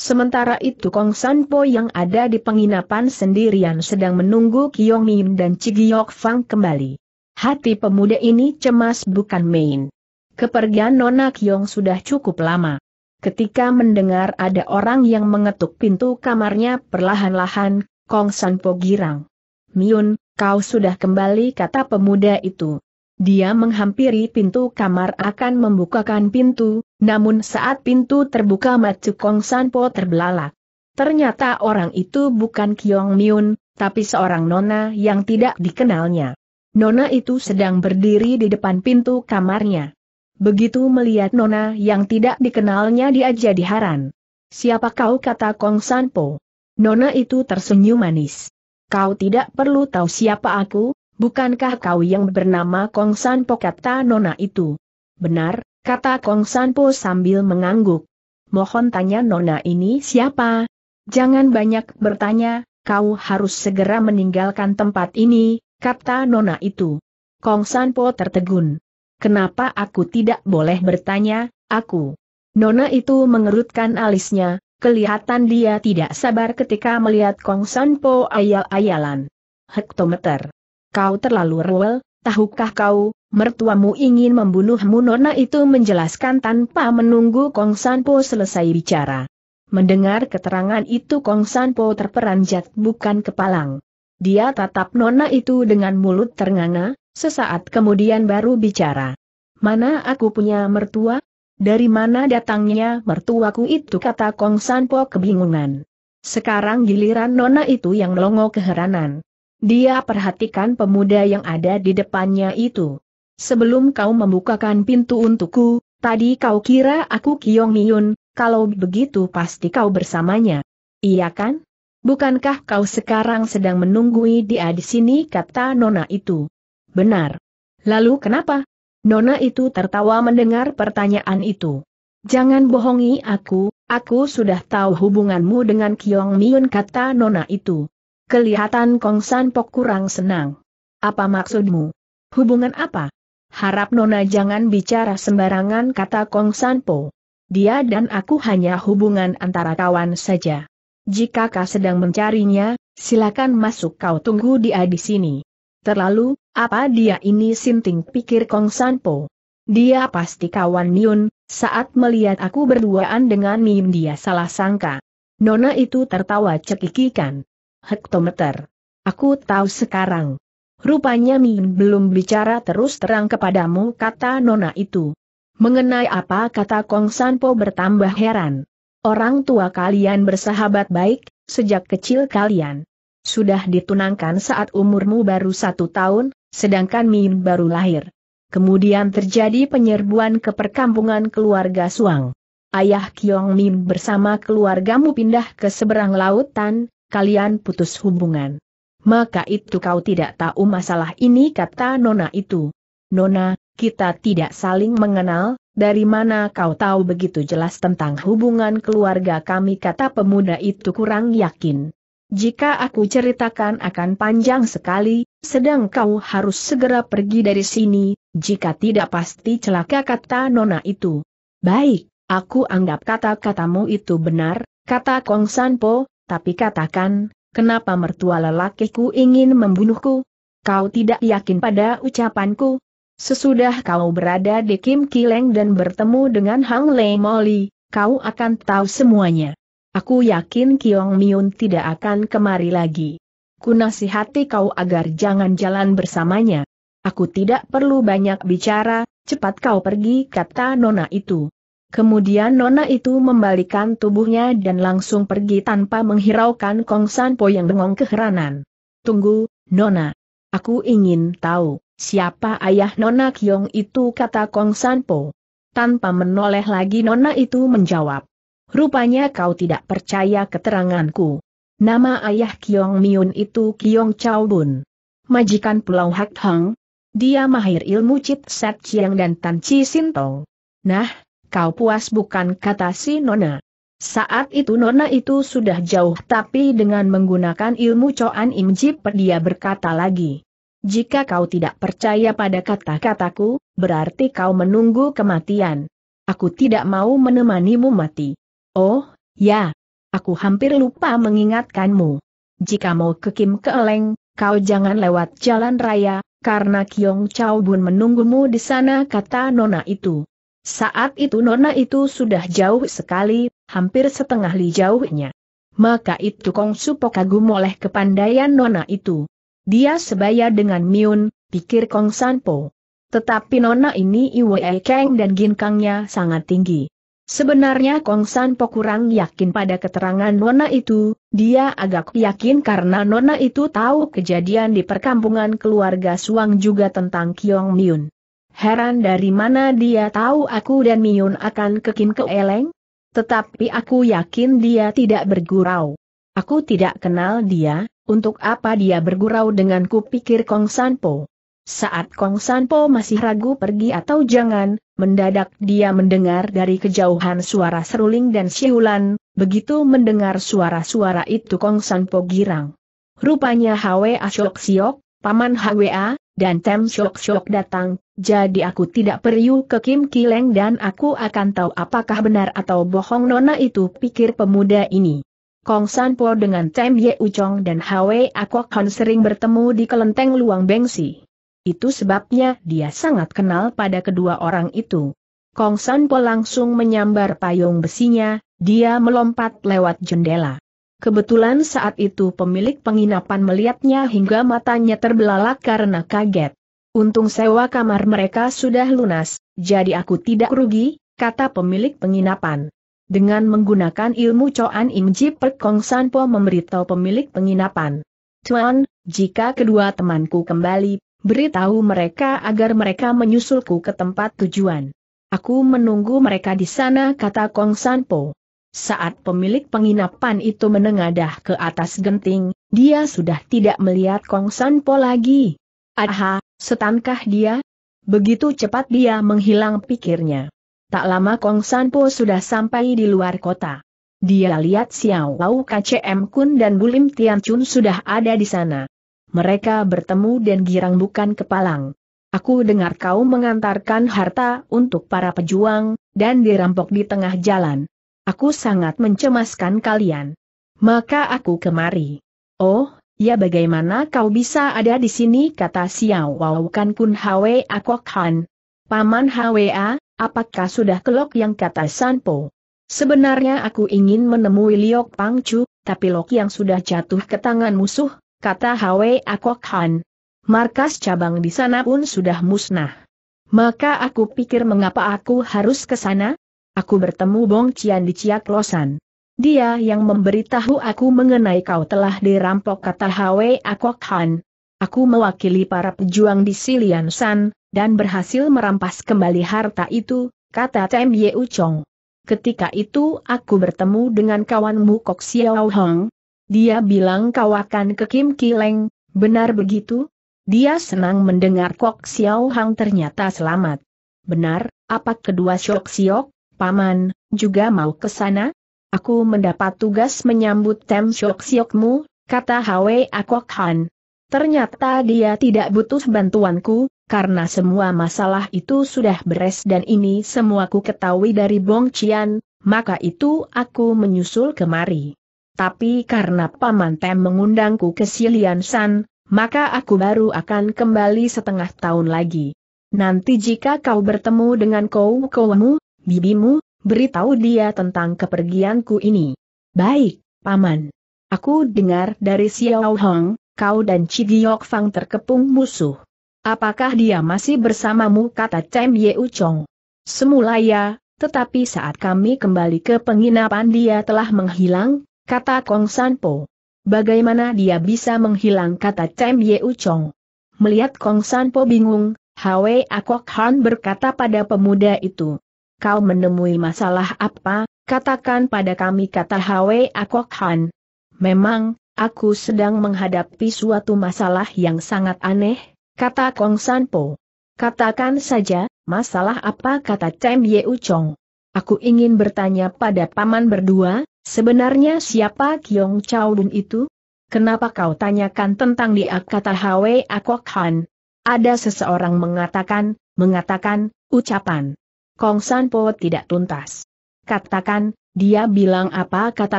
Sementara itu Kong Sanpo yang ada di penginapan sendirian sedang menunggu Kiong Min dan Cigiok Fang kembali. Hati pemuda ini cemas bukan main. Kepergian Nona Kyong sudah cukup lama. Ketika mendengar ada orang yang mengetuk pintu kamarnya perlahan-lahan, Kong Sanpo girang. Miun, kau sudah kembali kata pemuda itu. Dia menghampiri pintu kamar akan membukakan pintu, namun saat pintu terbuka Macu Kong Sanpo terbelalak. Ternyata orang itu bukan Kyong Miun, tapi seorang nona yang tidak dikenalnya. Nona itu sedang berdiri di depan pintu kamarnya. Begitu melihat Nona yang tidak dikenalnya dia jadi heran. Siapa kau kata Kong Sanpo? Nona itu tersenyum manis. Kau tidak perlu tahu siapa aku, bukankah kau yang bernama Kong Sanpo kata Nona itu. Benar, kata Kong Sanpo sambil mengangguk. Mohon tanya Nona ini siapa? Jangan banyak bertanya, kau harus segera meninggalkan tempat ini, kata Nona itu. Kong Sanpo tertegun. Kenapa aku tidak boleh bertanya, aku? Nona itu mengerutkan alisnya, kelihatan dia tidak sabar ketika melihat Kong Sanpo ayal-ayalan. Hektometer. Kau terlalu rewel, tahukah kau, mertuamu ingin membunuhmu Nona itu menjelaskan tanpa menunggu Kong Sanpo selesai bicara. Mendengar keterangan itu Kong Sanpo terperanjat bukan kepalang. Dia tatap nona itu dengan mulut ternganga, sesaat kemudian baru bicara. Mana aku punya mertua? Dari mana datangnya mertuaku itu kata Kong Sanpo kebingungan. Sekarang giliran nona itu yang melongo keheranan. Dia perhatikan pemuda yang ada di depannya itu. Sebelum kau membukakan pintu untukku, tadi kau kira aku Kiong Miyun, kalau begitu pasti kau bersamanya. Iya kan? Bukankah kau sekarang sedang menunggui dia di sini kata Nona itu? Benar. Lalu kenapa? Nona itu tertawa mendengar pertanyaan itu. Jangan bohongi aku, aku sudah tahu hubunganmu dengan Kiong Miun kata Nona itu. Kelihatan Kong San Pok kurang senang. Apa maksudmu? Hubungan apa? Harap Nona jangan bicara sembarangan kata Kong San Po. Dia dan aku hanya hubungan antara kawan saja. Jika kau sedang mencarinya, silakan masuk kau tunggu dia di sini. Terlalu, apa dia ini sinting pikir Kong Sanpo. Dia pasti kawan Miun, saat melihat aku berduaan dengan Mim dia salah sangka. Nona itu tertawa cekikikan. Hektometer. Aku tahu sekarang. Rupanya Min belum bicara terus terang kepadamu kata Nona itu. Mengenai apa kata Kong Sanpo bertambah heran. Orang tua kalian bersahabat baik, sejak kecil kalian. Sudah ditunangkan saat umurmu baru satu tahun, sedangkan Min baru lahir. Kemudian terjadi penyerbuan ke perkampungan keluarga Suang. Ayah Kiong Min bersama keluargamu pindah ke seberang lautan, kalian putus hubungan. Maka itu kau tidak tahu masalah ini kata Nona itu. Nona, kita tidak saling mengenal, dari mana kau tahu begitu jelas tentang hubungan keluarga kami kata pemuda itu kurang yakin. Jika aku ceritakan akan panjang sekali, sedang kau harus segera pergi dari sini, jika tidak pasti celaka kata nona itu. Baik, aku anggap kata-katamu itu benar, kata Kong Sanpo, tapi katakan, kenapa mertua lelakiku ingin membunuhku? Kau tidak yakin pada ucapanku? Sesudah kau berada di Kim Kileng dan bertemu dengan Hang Lei Moli, kau akan tahu semuanya. Aku yakin Kiong Miun tidak akan kemari lagi. Ku nasihati kau agar jangan jalan bersamanya. Aku tidak perlu banyak bicara, cepat kau pergi kata Nona itu. Kemudian Nona itu membalikan tubuhnya dan langsung pergi tanpa menghiraukan Kong Sanpo yang dengung keheranan. Tunggu, Nona. Aku ingin tahu. Siapa ayah Nona Kyong itu kata Kong Sanpo. Tanpa menoleh lagi Nona itu menjawab. Rupanya kau tidak percaya keteranganku. Nama ayah Kyong Miun itu Kyong Chao Bun. Majikan Pulau Hak Hang. Dia mahir ilmu Cit Set Chiang dan Tan Chi Sintong. Nah, kau puas bukan kata si Nona. Saat itu Nona itu sudah jauh tapi dengan menggunakan ilmu Coan Im Jip dia berkata lagi. Jika kau tidak percaya pada kata-kataku, berarti kau menunggu kematian. Aku tidak mau menemanimu mati. Oh, ya. Aku hampir lupa mengingatkanmu. Jika mau ke Kim Keeleng, kau jangan lewat jalan raya, karena Kiong Chao Bun menunggumu di sana kata nona itu. Saat itu nona itu sudah jauh sekali, hampir setengah li jauhnya. Maka itu Kong Supo kagum oleh kepandaian nona itu. Dia sebaya dengan Miun, pikir Kong Sanpo. Tetapi nona ini Iwe Keng dan ginkangnya sangat tinggi. Sebenarnya Kong Sanpo kurang yakin pada keterangan nona itu, dia agak yakin karena nona itu tahu kejadian di perkampungan keluarga Suang juga tentang Kiong Miun. Heran dari mana dia tahu aku dan Miun akan ke Kim Keeleng? Tetapi aku yakin dia tidak bergurau. Aku tidak kenal dia, untuk apa dia bergurau denganku pikir Kong Sanpo. Saat Kong Sanpo masih ragu pergi atau jangan, mendadak dia mendengar dari kejauhan suara seruling dan siulan, begitu mendengar suara-suara itu Kong Sanpo girang. Rupanya Hwe Ashok Siok, Paman Hwa, dan Tem Syok Syok datang, jadi aku tidak perlu ke Kim Kileng dan aku akan tahu apakah benar atau bohong nona itu pikir pemuda ini. Kong San Po dengan Tem Ye Uchong dan Hwe Akok Han sering bertemu di kelenteng Luang Bengsi. Itu sebabnya dia sangat kenal pada kedua orang itu. Kong San Po langsung menyambar payung besinya, dia melompat lewat jendela. Kebetulan saat itu pemilik penginapan melihatnya hingga matanya terbelalak karena kaget. Untung sewa kamar mereka sudah lunas, jadi aku tidak rugi, kata pemilik penginapan. Dengan menggunakan ilmu Coan Im Ji Pek Kong San memberitahu pemilik penginapan. Tuan, jika kedua temanku kembali, beritahu mereka agar mereka menyusulku ke tempat tujuan. Aku menunggu mereka di sana kata Kong San Po. Saat pemilik penginapan itu menengadah ke atas genting, dia sudah tidak melihat Kong San Po lagi. Aha, setankah dia? Begitu cepat dia menghilang pikirnya. Tak lama Kong Sanpo sudah sampai di luar kota. Dia lihat Xiao Lau KCM Kun dan Bulim Tianchun sudah ada di sana. Mereka bertemu dan girang bukan kepalang. Aku dengar kau mengantarkan harta untuk para pejuang, dan dirampok di tengah jalan. Aku sangat mencemaskan kalian. Maka aku kemari. Oh, ya bagaimana kau bisa ada di sini kata Xiao Wau Kan Kun Hwa Akok Han. Paman Hwa, Apakah sudah kelok yang kata Sanpo? Sebenarnya aku ingin menemui Liok Pangcu, tapi Lok yang sudah jatuh ke tangan musuh, kata Hwe Akok Han. Markas cabang di sana pun sudah musnah. Maka aku pikir mengapa aku harus ke sana? Aku bertemu Bong Cian di Ciak Losan. Dia yang memberitahu aku mengenai kau telah dirampok kata Hwe Akok Han. Aku mewakili para pejuang di Silian San, dan berhasil merampas kembali harta itu, kata Tem Ye Uchong. Ketika itu aku bertemu dengan kawanmu Kok Xiao Hong. Dia bilang kau akan ke Kim Kileng, benar begitu? Dia senang mendengar Kok Xiao Hong ternyata selamat. Benar, apa kedua Shok Siok, Paman, juga mau ke sana? Aku mendapat tugas menyambut Tem Shok Siokmu, kata Hwe Akok Han. Ternyata dia tidak butuh bantuanku, karena semua masalah itu sudah beres dan ini semua ku ketahui dari Bong Cian, maka itu aku menyusul kemari. Tapi karena Paman Tem mengundangku ke Silian San, maka aku baru akan kembali setengah tahun lagi. Nanti jika kau bertemu dengan kau kau mu, bibimu, beritahu dia tentang kepergianku ini. Baik, Paman. Aku dengar dari Xiao Hong, kau dan Cigiok Fang terkepung musuh. Apakah dia masih bersamamu kata Cem Ye Uchong? Semula ya, tetapi saat kami kembali ke penginapan dia telah menghilang, kata Kong Sanpo. Bagaimana dia bisa menghilang kata Cem Ye Uchong? Melihat Kong Sanpo bingung, Hwe Akok Han berkata pada pemuda itu. Kau menemui masalah apa, katakan pada kami kata Hwe Akok Han. Memang, Aku sedang menghadapi suatu masalah yang sangat aneh, kata Kong Sanpo. Katakan saja, masalah apa kata Tem Ye Uchong. Aku ingin bertanya pada paman berdua, sebenarnya siapa Kiong Chao Dun itu? Kenapa kau tanyakan tentang dia kata Hwe Akok Han? Ada seseorang mengatakan, mengatakan, ucapan. Kong Sanpo tidak tuntas. Katakan, dia bilang apa kata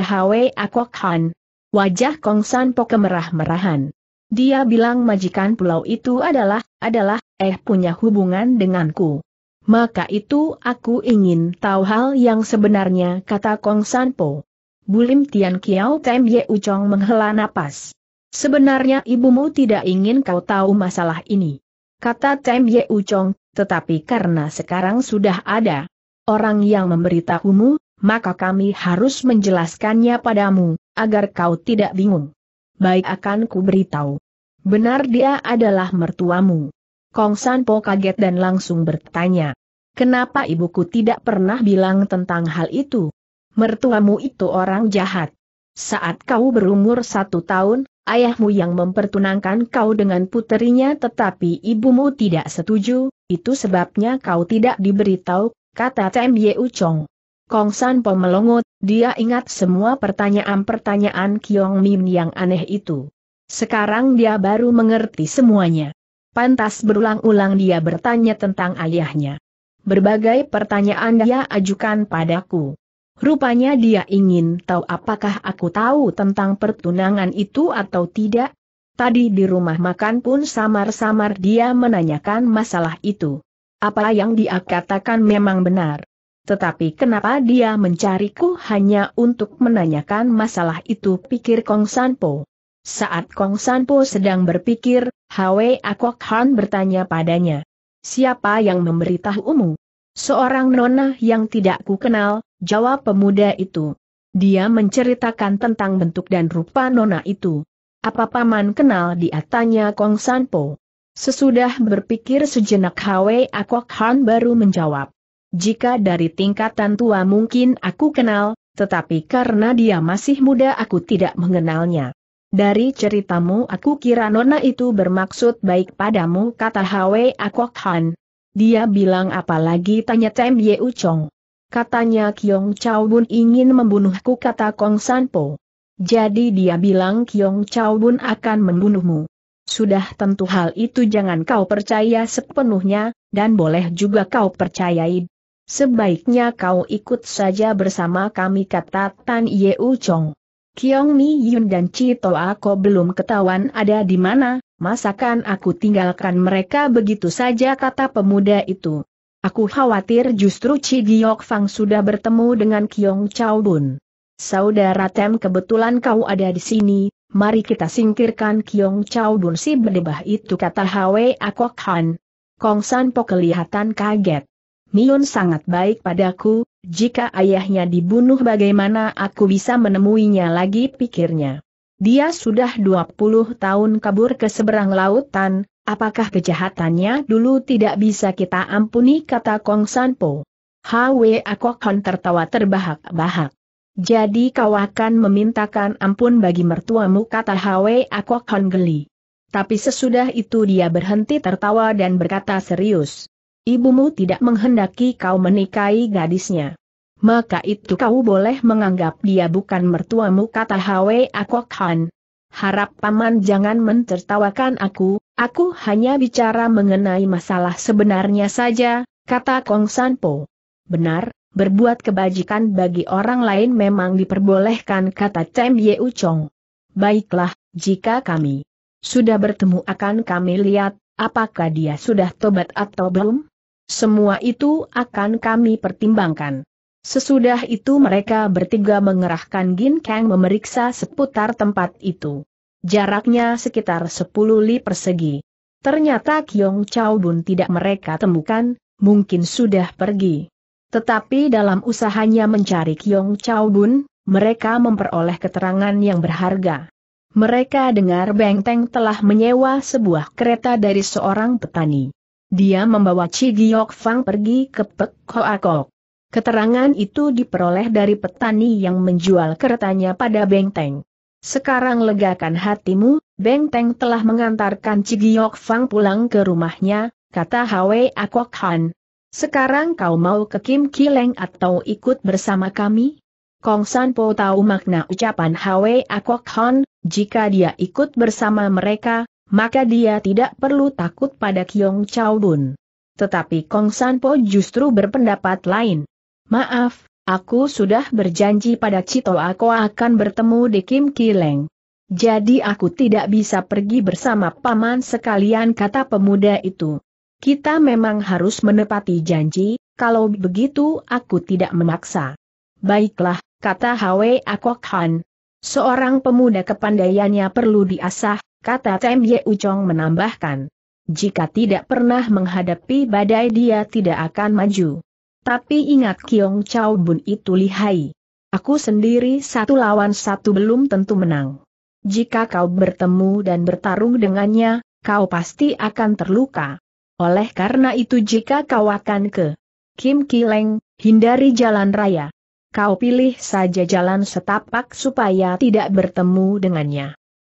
Hwe Akok Han? Wajah Kong San Po kemerah-merahan. Dia bilang majikan pulau itu adalah, adalah, eh punya hubungan denganku. Maka itu aku ingin tahu hal yang sebenarnya kata Kong Sanpo. Bulim Tian Kiao Tem Ye Uchong menghela napas. Sebenarnya ibumu tidak ingin kau tahu masalah ini. Kata Tem Ye Uchong, tetapi karena sekarang sudah ada orang yang memberitahumu, maka kami harus menjelaskannya padamu agar kau tidak bingung. Baik akan ku beritahu. Benar dia adalah mertuamu. Kong Sanpo kaget dan langsung bertanya. Kenapa ibuku tidak pernah bilang tentang hal itu? Mertuamu itu orang jahat. Saat kau berumur satu tahun, ayahmu yang mempertunangkan kau dengan puterinya tetapi ibumu tidak setuju, itu sebabnya kau tidak diberitahu, kata Tem Ye Uchong. Kong San Po melongot, dia ingat semua pertanyaan-pertanyaan Kiong Min yang aneh itu. Sekarang dia baru mengerti semuanya. Pantas berulang-ulang dia bertanya tentang ayahnya. Berbagai pertanyaan dia ajukan padaku. Rupanya dia ingin tahu apakah aku tahu tentang pertunangan itu atau tidak. Tadi di rumah makan pun samar-samar dia menanyakan masalah itu. Apa yang dia katakan memang benar. Tetapi kenapa dia mencariku hanya untuk menanyakan masalah itu pikir Kong Sanpo. Saat Kong Sanpo sedang berpikir, Hwe Akok Han bertanya padanya. Siapa yang memberitahumu? Seorang nona yang tidak ku kenal, jawab pemuda itu. Dia menceritakan tentang bentuk dan rupa nona itu. Apa paman kenal dia tanya Kong Sanpo. Sesudah berpikir sejenak Hwe Akok Han baru menjawab. Jika dari tingkatan tua mungkin aku kenal, tetapi karena dia masih muda aku tidak mengenalnya. Dari ceritamu aku kira Nona itu bermaksud baik padamu kata Hwe Akok Han. Dia bilang apalagi tanya Tem Ye Uchong. Katanya Kyong Chao Bun ingin membunuhku kata Kong Sanpo. Jadi dia bilang Kyong Chao Bun akan membunuhmu. Sudah tentu hal itu jangan kau percaya sepenuhnya, dan boleh juga kau percayai Sebaiknya kau ikut saja bersama kami kata Tan Ye U Chong. Kiong Mi Yun dan Cito aku belum ketahuan ada di mana, masakan aku tinggalkan mereka begitu saja kata pemuda itu. Aku khawatir justru Chi Giok Fang sudah bertemu dengan Kiong Chao Bun. Saudara Tem kebetulan kau ada di sini, mari kita singkirkan Kiong Chao Bun si berdebah itu kata Hwe Akok Han. Kong San Po kelihatan kaget. Miun sangat baik padaku, jika ayahnya dibunuh bagaimana aku bisa menemuinya lagi pikirnya. Dia sudah 20 tahun kabur ke seberang lautan, apakah kejahatannya dulu tidak bisa kita ampuni kata Kong Sanpo. Hwe Akokon tertawa terbahak-bahak. Jadi kau akan memintakan ampun bagi mertuamu kata Hwe Akokon geli. Tapi sesudah itu dia berhenti tertawa dan berkata serius. Ibumu tidak menghendaki kau menikahi gadisnya. Maka itu kau boleh menganggap dia bukan mertuamu kata Hwe Akok Han. Harap paman jangan mentertawakan aku, aku hanya bicara mengenai masalah sebenarnya saja, kata Kong Sanpo. Benar, berbuat kebajikan bagi orang lain memang diperbolehkan kata Tem Ye Uchong. Baiklah, jika kami sudah bertemu akan kami lihat, apakah dia sudah tobat atau belum? Semua itu akan kami pertimbangkan. Sesudah itu mereka bertiga mengerahkan Gin Kang memeriksa seputar tempat itu. Jaraknya sekitar 10 li persegi. Ternyata Kyong Chao Bun tidak mereka temukan, mungkin sudah pergi. Tetapi dalam usahanya mencari Kyong Chao Bun, mereka memperoleh keterangan yang berharga. Mereka dengar Beng Teng telah menyewa sebuah kereta dari seorang petani. Dia membawa Chi Giok Fang pergi ke Pek Hoa Kok. Keterangan itu diperoleh dari petani yang menjual keretanya pada Beng Teng. Sekarang legakan hatimu, Beng Teng telah mengantarkan Chi Giok Fang pulang ke rumahnya, kata Hwe Akok Han. Sekarang kau mau ke Kim Kileng atau ikut bersama kami? Kong San Po tahu makna ucapan Hwe Akok Han, jika dia ikut bersama mereka, maka dia tidak perlu takut pada Kiong Chao Bun. Tetapi Kong San Po justru berpendapat lain. Maaf, aku sudah berjanji pada Cito aku akan bertemu di Kim Kileng. Jadi aku tidak bisa pergi bersama paman sekalian kata pemuda itu. Kita memang harus menepati janji, kalau begitu aku tidak memaksa. Baiklah, kata Hwe Akok Han. Seorang pemuda kepandaiannya perlu diasah, kata Tem Ye Uchong menambahkan. Jika tidak pernah menghadapi badai dia tidak akan maju. Tapi ingat Kiong Chao Bun itu lihai. Aku sendiri satu lawan satu belum tentu menang. Jika kau bertemu dan bertarung dengannya, kau pasti akan terluka. Oleh karena itu jika kau akan ke Kim Kileng, hindari jalan raya. Kau pilih saja jalan setapak supaya tidak bertemu dengannya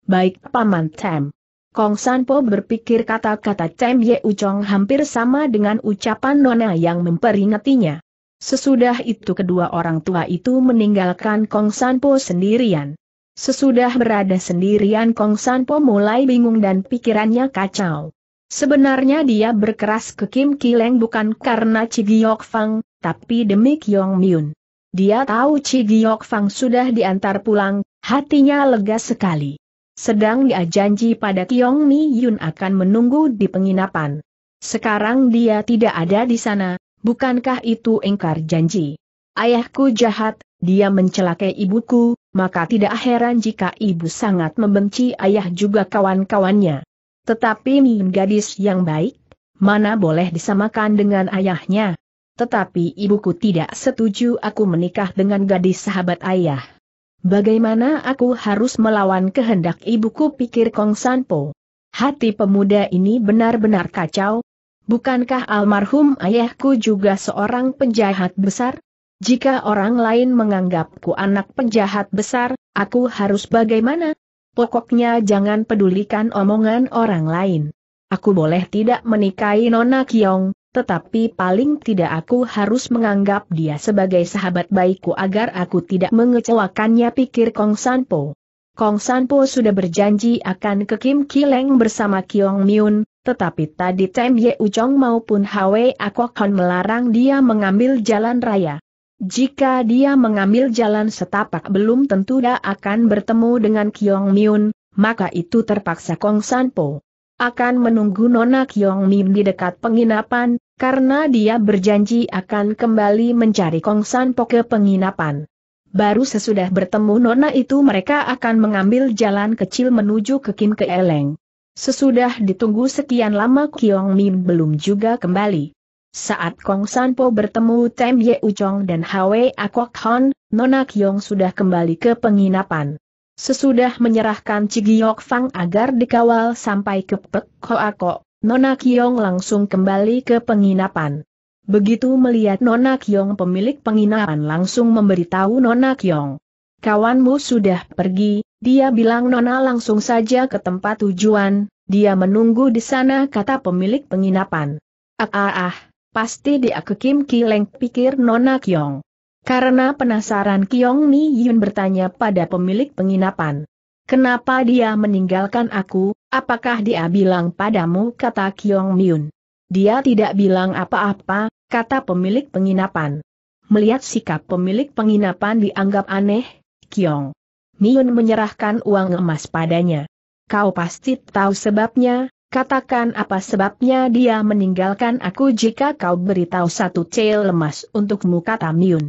baik Paman Tem. Kong Sanpo berpikir kata-kata Tem Ye Uchong hampir sama dengan ucapan Nona yang memperingatinya. Sesudah itu kedua orang tua itu meninggalkan Kong Sanpo sendirian. Sesudah berada sendirian Kong Sanpo mulai bingung dan pikirannya kacau. Sebenarnya dia berkeras ke Kim Kileng bukan karena Cigiok Fang, tapi demi Kyong Myun. Dia tahu Cigiok Fang sudah diantar pulang, hatinya lega sekali. Sedang dia janji pada Tiong Mi Yun akan menunggu di penginapan. Sekarang dia tidak ada di sana, bukankah itu engkar janji? Ayahku jahat, dia mencelakai ibuku, maka tidak heran jika ibu sangat membenci ayah juga kawan-kawannya. Tetapi Min gadis yang baik, mana boleh disamakan dengan ayahnya. Tetapi ibuku tidak setuju aku menikah dengan gadis sahabat ayah. Bagaimana aku harus melawan kehendak ibuku pikir Kong Sanpo. Hati pemuda ini benar-benar kacau. Bukankah almarhum ayahku juga seorang penjahat besar? Jika orang lain menganggapku anak penjahat besar, aku harus bagaimana? Pokoknya jangan pedulikan omongan orang lain. Aku boleh tidak menikahi Nona Kiong, tetapi paling tidak aku harus menganggap dia sebagai sahabat baikku agar aku tidak mengecewakannya pikir Kong Sanpo. Kong Sanpo sudah berjanji akan ke Kim Kileng bersama Kiong Myun, tetapi tadi Tem Ye Uchong maupun Hwe Akokhon melarang dia mengambil jalan raya. Jika dia mengambil jalan setapak belum tentu dia akan bertemu dengan Kiong Myun, maka itu terpaksa Kong Sanpo akan menunggu Nona Kyong Mim di dekat penginapan, karena dia berjanji akan kembali mencari San Po ke penginapan. Baru sesudah bertemu Nona itu mereka akan mengambil jalan kecil menuju ke Kim Keeleng. Sesudah ditunggu sekian lama Kyong Mim belum juga kembali. Saat Kong Po bertemu Tem Ye Uchong dan Hwe Akok Hon, Nona Kyong sudah kembali ke penginapan. Sesudah menyerahkan Cigiok Fang agar dikawal sampai ke Pek Nona Kiong langsung kembali ke penginapan. Begitu melihat Nona Kiong pemilik penginapan langsung memberitahu Nona Kiong. Kawanmu sudah pergi, dia bilang Nona langsung saja ke tempat tujuan, dia menunggu di sana kata pemilik penginapan. Ah ah ah, pasti dia ke Kim Kileng pikir Nona Kiong. Karena penasaran Kiong Mi Yun bertanya pada pemilik penginapan. Kenapa dia meninggalkan aku, apakah dia bilang padamu kata Kiong Yun. Dia tidak bilang apa-apa, kata pemilik penginapan. Melihat sikap pemilik penginapan dianggap aneh, Kiong Miun menyerahkan uang emas padanya. Kau pasti tahu sebabnya, Katakan apa sebabnya dia meninggalkan aku jika kau beritahu satu cel lemas untukmu kata Mi Miun.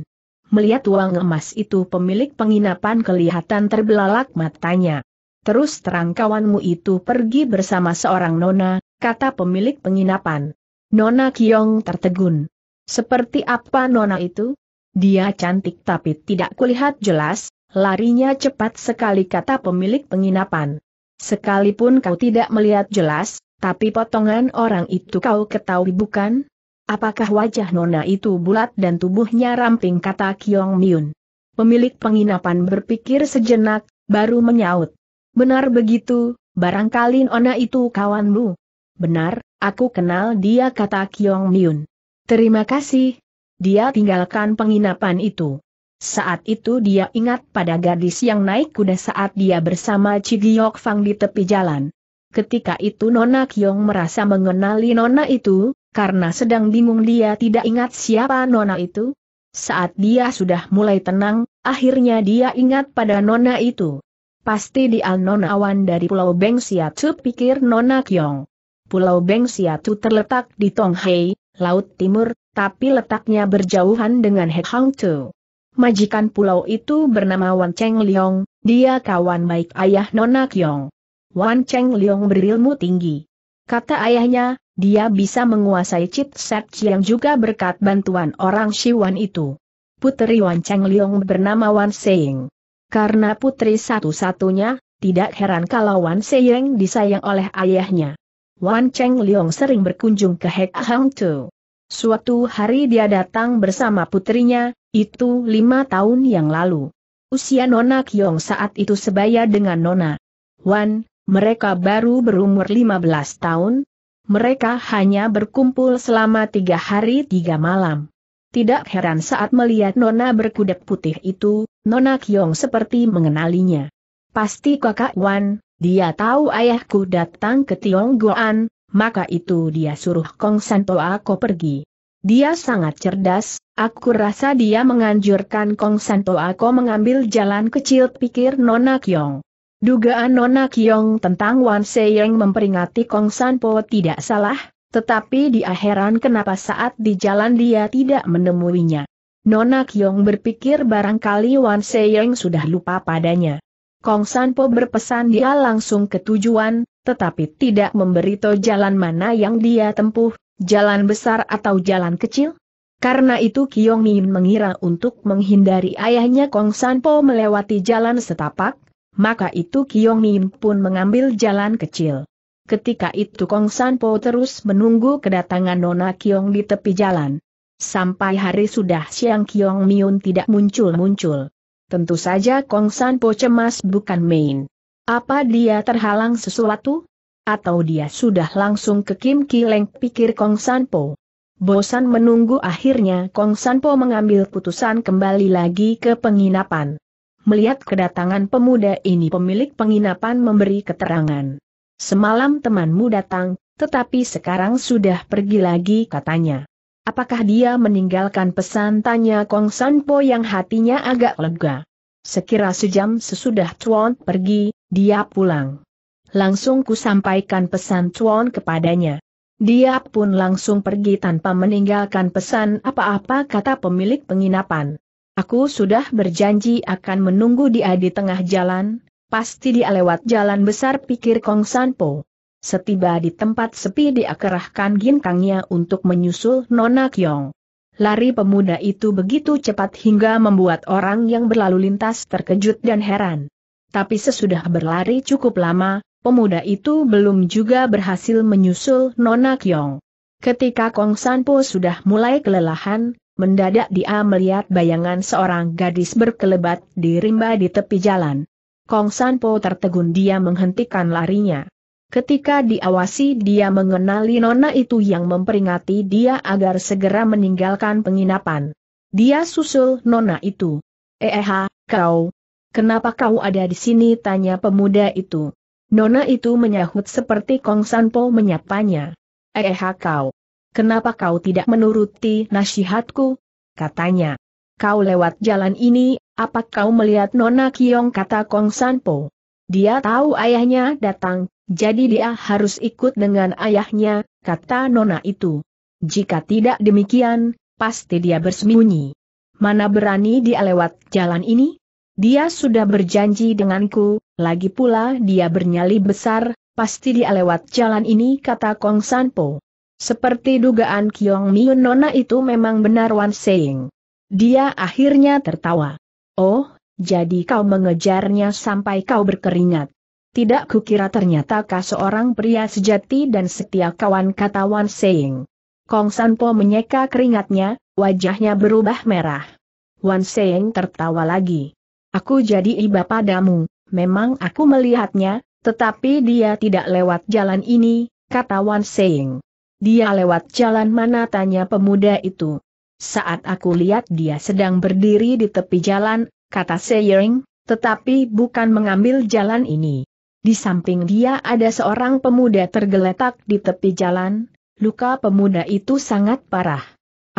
Melihat uang emas itu pemilik penginapan kelihatan terbelalak matanya. Terus terang kawanmu itu pergi bersama seorang nona, kata pemilik penginapan. Nona Kiong tertegun. Seperti apa nona itu? Dia cantik tapi tidak kulihat jelas, larinya cepat sekali kata pemilik penginapan. Sekalipun kau tidak melihat jelas, tapi potongan orang itu kau ketahui bukan? Apakah wajah nona itu bulat dan tubuhnya ramping kata Kiong Miun. Pemilik penginapan berpikir sejenak, baru menyaut. Benar begitu, barangkali nona itu kawanmu. Benar, aku kenal dia kata Kiong Miun. Terima kasih. Dia tinggalkan penginapan itu. Saat itu dia ingat pada gadis yang naik kuda saat dia bersama Cigiok Fang di tepi jalan. Ketika itu Nona Kiong merasa mengenali Nona itu, karena sedang bingung dia tidak ingat siapa Nona itu. Saat dia sudah mulai tenang, akhirnya dia ingat pada Nona itu. Pasti dia Nona Awan dari Pulau Beng Siatu pikir Nona Kyong. Pulau Beng Siatu terletak di Tonghai, Laut Timur, tapi letaknya berjauhan dengan Tu. Majikan pulau itu bernama Wan Cheng Liong, dia kawan baik ayah Nona Kyong. Wan Cheng Liong berilmu tinggi. Kata ayahnya, dia bisa menguasai cheat set yang juga berkat bantuan orang Siwan itu. Putri Wan Cheng Liong bernama Wan Seing. Karena putri satu-satunya, tidak heran kalau Wan Seing disayang oleh ayahnya. Wan Cheng Liong sering berkunjung ke Hek Hang Tu. Suatu hari dia datang bersama putrinya, itu lima tahun yang lalu. Usia Nona Kyong saat itu sebaya dengan Nona Wan, mereka baru berumur lima belas tahun, mereka hanya berkumpul selama tiga hari tiga malam. Tidak heran saat melihat Nona berkuda putih itu, Nona Kyong seperti mengenalinya. Pasti kakak Wan, dia tahu ayahku datang ke Tionggoan, maka itu dia suruh Kong Santo aku pergi. Dia sangat cerdas, aku rasa dia menganjurkan Kong Santo aku mengambil jalan kecil pikir Nona Kyong. Dugaan Nona Kiong tentang Wan Seyeng memperingati Kong Sanpo tidak salah, tetapi dia heran kenapa saat di jalan dia tidak menemuinya. Nona Kiong berpikir barangkali Wan Seyeng sudah lupa padanya. Kong Sanpo berpesan dia langsung ke tujuan, tetapi tidak memberitahu jalan mana yang dia tempuh, jalan besar atau jalan kecil. Karena itu Kiong Min mengira untuk menghindari ayahnya Kong Sanpo melewati jalan setapak, maka itu Kiong Min pun mengambil jalan kecil. Ketika itu Kong Sanpo terus menunggu kedatangan Nona Kiong di tepi jalan. Sampai hari sudah siang Kiong Miun tidak muncul-muncul. Tentu saja Kong Sanpo cemas bukan main. Apa dia terhalang sesuatu? Atau dia sudah langsung ke Kim Kileng pikir Kong Sanpo. Bosan menunggu akhirnya Kong Sanpo mengambil putusan kembali lagi ke penginapan. Melihat kedatangan pemuda ini pemilik penginapan memberi keterangan. Semalam temanmu datang, tetapi sekarang sudah pergi lagi katanya. Apakah dia meninggalkan pesan tanya Kong Sanpo yang hatinya agak lega. Sekira sejam sesudah Chuan pergi, dia pulang. Langsung ku sampaikan pesan Chuan kepadanya. Dia pun langsung pergi tanpa meninggalkan pesan apa-apa kata pemilik penginapan. Aku sudah berjanji akan menunggu dia di tengah jalan, pasti dia lewat jalan besar pikir Kong Sanpo. Setiba di tempat sepi dia kerahkan ginkangnya untuk menyusul Nona Kyong. Lari pemuda itu begitu cepat hingga membuat orang yang berlalu lintas terkejut dan heran. Tapi sesudah berlari cukup lama, pemuda itu belum juga berhasil menyusul Nona Kyong. Ketika Kong Sanpo sudah mulai kelelahan, mendadak dia melihat bayangan seorang gadis berkelebat di rimba di tepi jalan. Kong Sanpo tertegun dia menghentikan larinya. Ketika diawasi dia mengenali nona itu yang memperingati dia agar segera meninggalkan penginapan. Dia susul nona itu. Eh, kau. Kenapa kau ada di sini tanya pemuda itu. Nona itu menyahut seperti Kong Sanpo menyapanya. Eh, kau kenapa kau tidak menuruti nasihatku? Katanya. Kau lewat jalan ini, apa kau melihat Nona Kiong kata Kong Sanpo? Dia tahu ayahnya datang, jadi dia harus ikut dengan ayahnya, kata Nona itu. Jika tidak demikian, pasti dia bersembunyi. Mana berani dia lewat jalan ini? Dia sudah berjanji denganku, lagi pula dia bernyali besar, pasti dia lewat jalan ini kata Kong Sanpo. Seperti dugaan Kiong Miun Nona itu memang benar Wan Seing. Dia akhirnya tertawa. Oh, jadi kau mengejarnya sampai kau berkeringat. Tidak kukira ternyata kau seorang pria sejati dan setia kawan kata Wan Seing. Kong Sanpo menyeka keringatnya, wajahnya berubah merah. Wan Seing tertawa lagi. Aku jadi iba padamu, memang aku melihatnya, tetapi dia tidak lewat jalan ini, kata Wan Seing. Dia lewat jalan mana tanya pemuda itu. Saat aku lihat dia sedang berdiri di tepi jalan, kata Seiring, tetapi bukan mengambil jalan ini. Di samping dia ada seorang pemuda tergeletak di tepi jalan, luka pemuda itu sangat parah.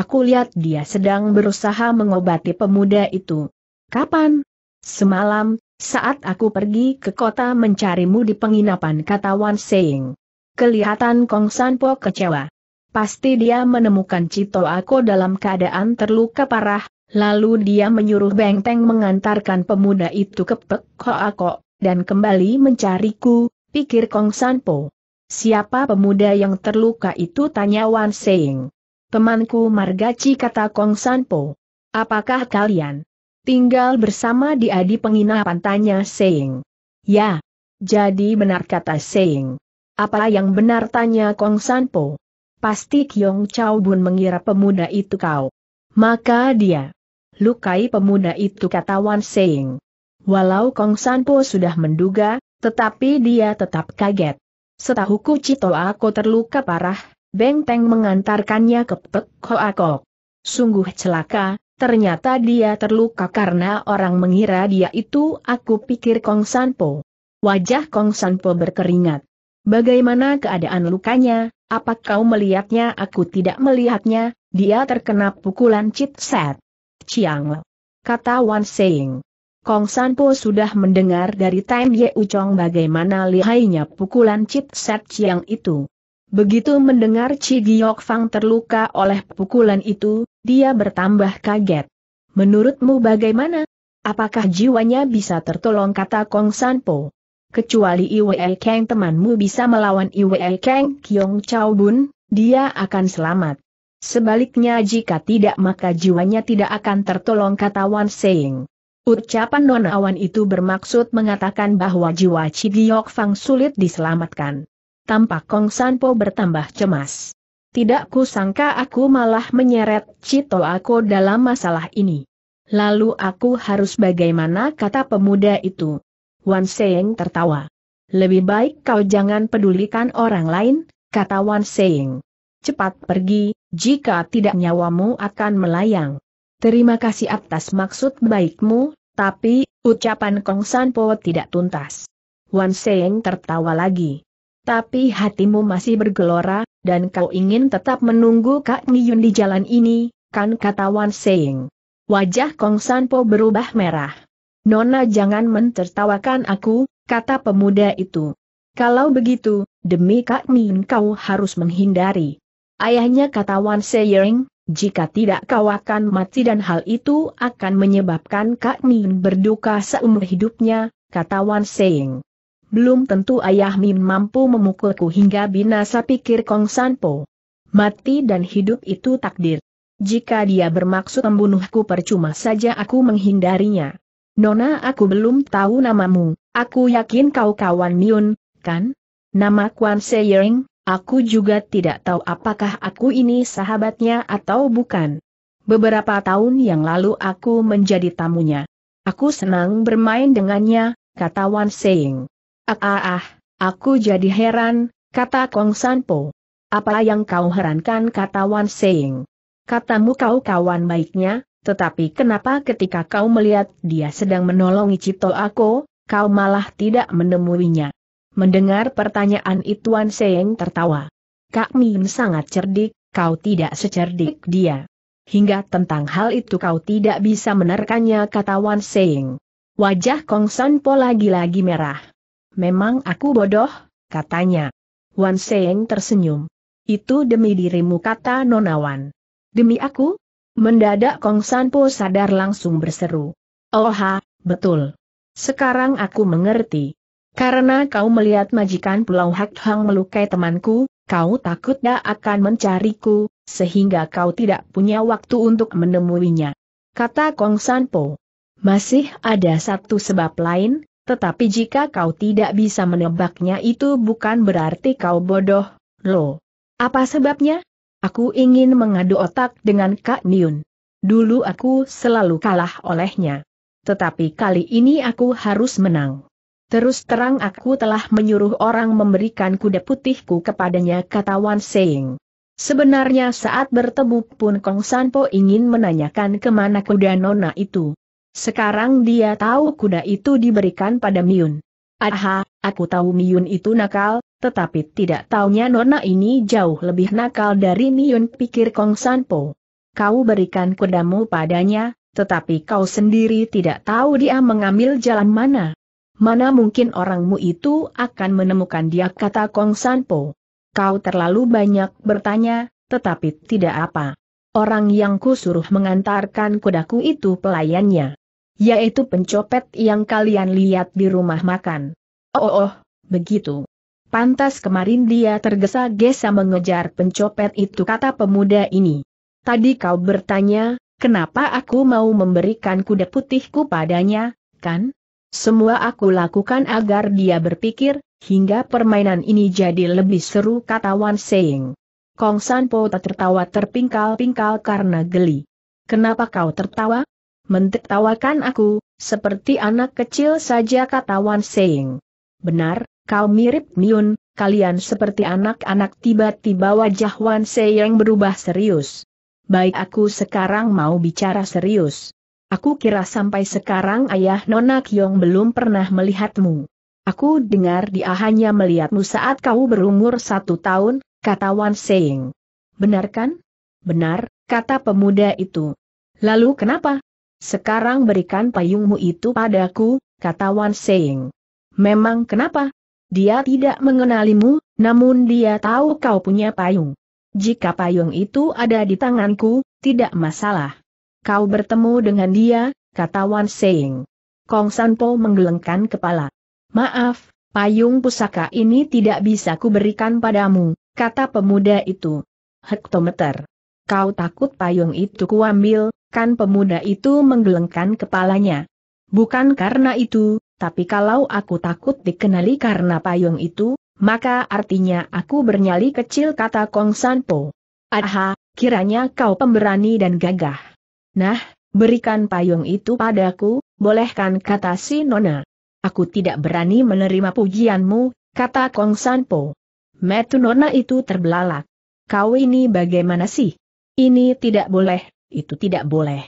Aku lihat dia sedang berusaha mengobati pemuda itu. Kapan? Semalam, saat aku pergi ke kota mencarimu di penginapan kata Wan Seing. Kelihatan Kong Sanpo kecewa. Pasti dia menemukan Cito Ako dalam keadaan terluka parah, lalu dia menyuruh Bengteng mengantarkan pemuda itu ke Pek Ko Ako, dan kembali mencariku, pikir Kong Sanpo. Siapa pemuda yang terluka itu tanya Wan Seing. Temanku Margaci kata Kong Sanpo. Apakah kalian tinggal bersama di adi penginapan tanya Seing? Ya. Jadi benar kata Seing. Apa yang benar tanya Kong Sanpo? Pasti Kyong Chao Bun mengira pemuda itu kau. Maka dia lukai pemuda itu kata Wan Seng. Walau Kong Sanpo sudah menduga, tetapi dia tetap kaget. Setahuku Cito Ako terluka parah, Beng Teng mengantarkannya ke Pek Ho Ako. Sungguh celaka, ternyata dia terluka karena orang mengira dia itu aku pikir Kong Sanpo. Wajah Kong Sanpo berkeringat. Bagaimana keadaan lukanya, apa kau melihatnya aku tidak melihatnya, dia terkena pukulan set. Chiang. Kata Wan Seng. Kong Sanpo sudah mendengar dari Time Ye Uchong bagaimana lihainya pukulan set Chiang itu. Begitu mendengar Chi Giok Fang terluka oleh pukulan itu, dia bertambah kaget. Menurutmu bagaimana? Apakah jiwanya bisa tertolong kata Kong Sanpo? kecuali Iwe Kang temanmu bisa melawan Iwe Kang Kyong Chao Bun, dia akan selamat. Sebaliknya jika tidak maka jiwanya tidak akan tertolong kata Wan Seng. Ucapan nonawan itu bermaksud mengatakan bahwa jiwa Cidiok Fang sulit diselamatkan. Tampak Kong Sanpo bertambah cemas. Tidak kusangka aku malah menyeret Cito aku dalam masalah ini. Lalu aku harus bagaimana kata pemuda itu. Wan Seng tertawa. Lebih baik kau jangan pedulikan orang lain, kata Wan Seng. Cepat pergi, jika tidak nyawamu akan melayang. Terima kasih atas maksud baikmu, tapi, ucapan Kong Sanpo tidak tuntas. Wan Seng tertawa lagi. Tapi hatimu masih bergelora, dan kau ingin tetap menunggu Kak Niyun di jalan ini, kan kata Wan Seng. Wajah Kong Sanpo berubah merah. Nona jangan mentertawakan aku, kata pemuda itu. Kalau begitu, demi Kak Min kau harus menghindari. Ayahnya kata Wan Seiring, jika tidak kau akan mati dan hal itu akan menyebabkan Kak Min berduka seumur hidupnya, kata Wan Seiring. Belum tentu ayah Min mampu memukulku hingga binasa pikir Kong Sanpo. Mati dan hidup itu takdir. Jika dia bermaksud membunuhku percuma saja aku menghindarinya. Nona aku belum tahu namamu, aku yakin kau kawan Miun, kan? Nama Kwan Seiring, aku juga tidak tahu apakah aku ini sahabatnya atau bukan. Beberapa tahun yang lalu aku menjadi tamunya. Aku senang bermain dengannya, kata Wan Seing. Ah ah ah, aku jadi heran, kata Kong Sanpo. Apa yang kau herankan kata Wan Seing? Katamu kau kawan baiknya, tetapi kenapa ketika kau melihat dia sedang menolongi Cipto Ako, kau malah tidak menemuinya? Mendengar pertanyaan itu Wan Seng tertawa. Kak Min sangat cerdik, kau tidak secerdik dia. Hingga tentang hal itu kau tidak bisa menerkannya kata Wan Seng. Wajah Kong San Po lagi-lagi merah. Memang aku bodoh, katanya. Wan Seng tersenyum. Itu demi dirimu kata nonawan. Demi aku? Mendadak Kong Sanpo sadar langsung berseru. Oha, oh betul. Sekarang aku mengerti. Karena kau melihat majikan Pulau Hak Hang melukai temanku, kau takut dia akan mencariku, sehingga kau tidak punya waktu untuk menemuinya. Kata Kong Sanpo. Masih ada satu sebab lain, tetapi jika kau tidak bisa menebaknya itu bukan berarti kau bodoh, loh. Apa sebabnya? Aku ingin mengadu otak dengan Kak Niun. Dulu aku selalu kalah olehnya. Tetapi kali ini aku harus menang. Terus terang aku telah menyuruh orang memberikan kuda putihku kepadanya kata Wan Seng. Sebenarnya saat bertemu pun Kong Sanpo ingin menanyakan kemana kuda Nona itu. Sekarang dia tahu kuda itu diberikan pada Miun. Aha, aku tahu Miun itu nakal, tetapi tidak taunya nona ini jauh lebih nakal dari Niun pikir Kong Sanpo. Kau berikan kudamu padanya, tetapi kau sendiri tidak tahu dia mengambil jalan mana. Mana mungkin orangmu itu akan menemukan dia kata Kong Sanpo. Kau terlalu banyak bertanya, tetapi tidak apa. Orang yang kusuruh mengantarkan kudaku itu pelayannya. Yaitu pencopet yang kalian lihat di rumah makan. Oh, oh, oh begitu. Pantas kemarin dia tergesa-gesa mengejar pencopet itu kata pemuda ini. Tadi kau bertanya, kenapa aku mau memberikan kuda putihku padanya, kan? Semua aku lakukan agar dia berpikir, hingga permainan ini jadi lebih seru kata Wan Seng. Kong Sanpo tertawa terpingkal-pingkal karena geli. Kenapa kau tertawa? Mentertawakan aku, seperti anak kecil saja kata Wan Seng. Benar, Kau mirip Miun, kalian seperti anak-anak tiba-tiba wajah Wan yang berubah serius. Baik aku sekarang mau bicara serius. Aku kira sampai sekarang ayah Nona Kyong belum pernah melihatmu. Aku dengar dia hanya melihatmu saat kau berumur satu tahun, kata Wan Seying. Benar kan? Benar, kata pemuda itu. Lalu kenapa? Sekarang berikan payungmu itu padaku, kata Wan Seying. Memang kenapa? Dia tidak mengenalimu, namun dia tahu kau punya payung. Jika payung itu ada di tanganku, tidak masalah. Kau bertemu dengan dia, kata Wan Seng. Kong Sanpo menggelengkan kepala. Maaf, payung pusaka ini tidak bisa kuberikan padamu, kata pemuda itu. Hektometer. Kau takut payung itu kuambil, kan pemuda itu menggelengkan kepalanya. Bukan karena itu, tapi kalau aku takut dikenali karena payung itu, maka artinya aku bernyali kecil kata Kong Sanpo. Aha, kiranya kau pemberani dan gagah. Nah, berikan payung itu padaku, bolehkan kata si Nona. Aku tidak berani menerima pujianmu, kata Kong Sanpo. Metu Nona itu terbelalak. Kau ini bagaimana sih? Ini tidak boleh, itu tidak boleh.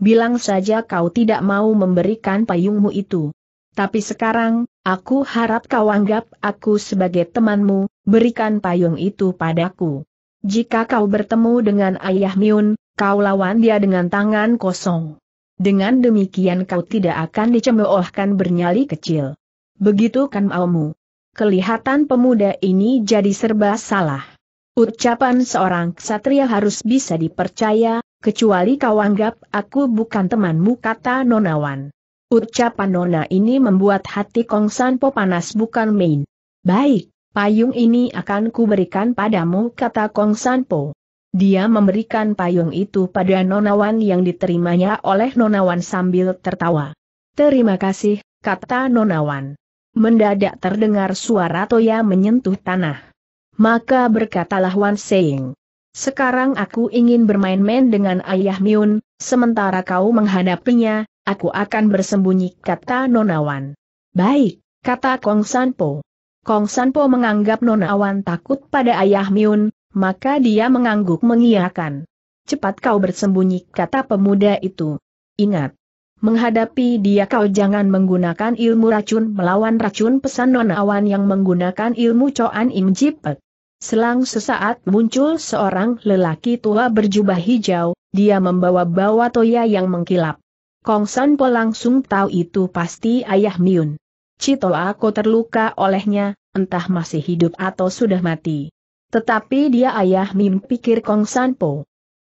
Bilang saja kau tidak mau memberikan payungmu itu, tapi sekarang, aku harap kau anggap aku sebagai temanmu, berikan payung itu padaku. Jika kau bertemu dengan Ayah Miun, kau lawan dia dengan tangan kosong. Dengan demikian kau tidak akan dicemoohkan bernyali kecil. Begitu kan maumu. Kelihatan pemuda ini jadi serba salah. Ucapan seorang ksatria harus bisa dipercaya, kecuali kau anggap aku bukan temanmu kata Nonawan. Ucapan Nona ini membuat hati Kong Sanpo panas bukan main. Baik, payung ini akan kuberikan padamu kata Kong Sanpo. Dia memberikan payung itu pada Nonawan yang diterimanya oleh Nonawan sambil tertawa. Terima kasih, kata Nonawan. Mendadak terdengar suara Toya menyentuh tanah. Maka berkatalah Wan Seing. Sekarang aku ingin bermain-main dengan Ayah Miun, sementara kau menghadapinya, Aku akan bersembunyi, kata Nonawan. Baik, kata Kong Sanpo. Kong Sanpo menganggap Nonawan takut pada ayah Miun, maka dia mengangguk mengiyakan. Cepat kau bersembunyi, kata pemuda itu. Ingat, menghadapi dia kau jangan menggunakan ilmu racun melawan racun pesan Nonawan yang menggunakan ilmu Coan Im Jipet. Selang sesaat muncul seorang lelaki tua berjubah hijau, dia membawa bawa toya yang mengkilap. Kong San Po langsung tahu itu pasti ayah Miun. Cito aku terluka olehnya, entah masih hidup atau sudah mati. Tetapi dia ayah Miun pikir Kong San Po.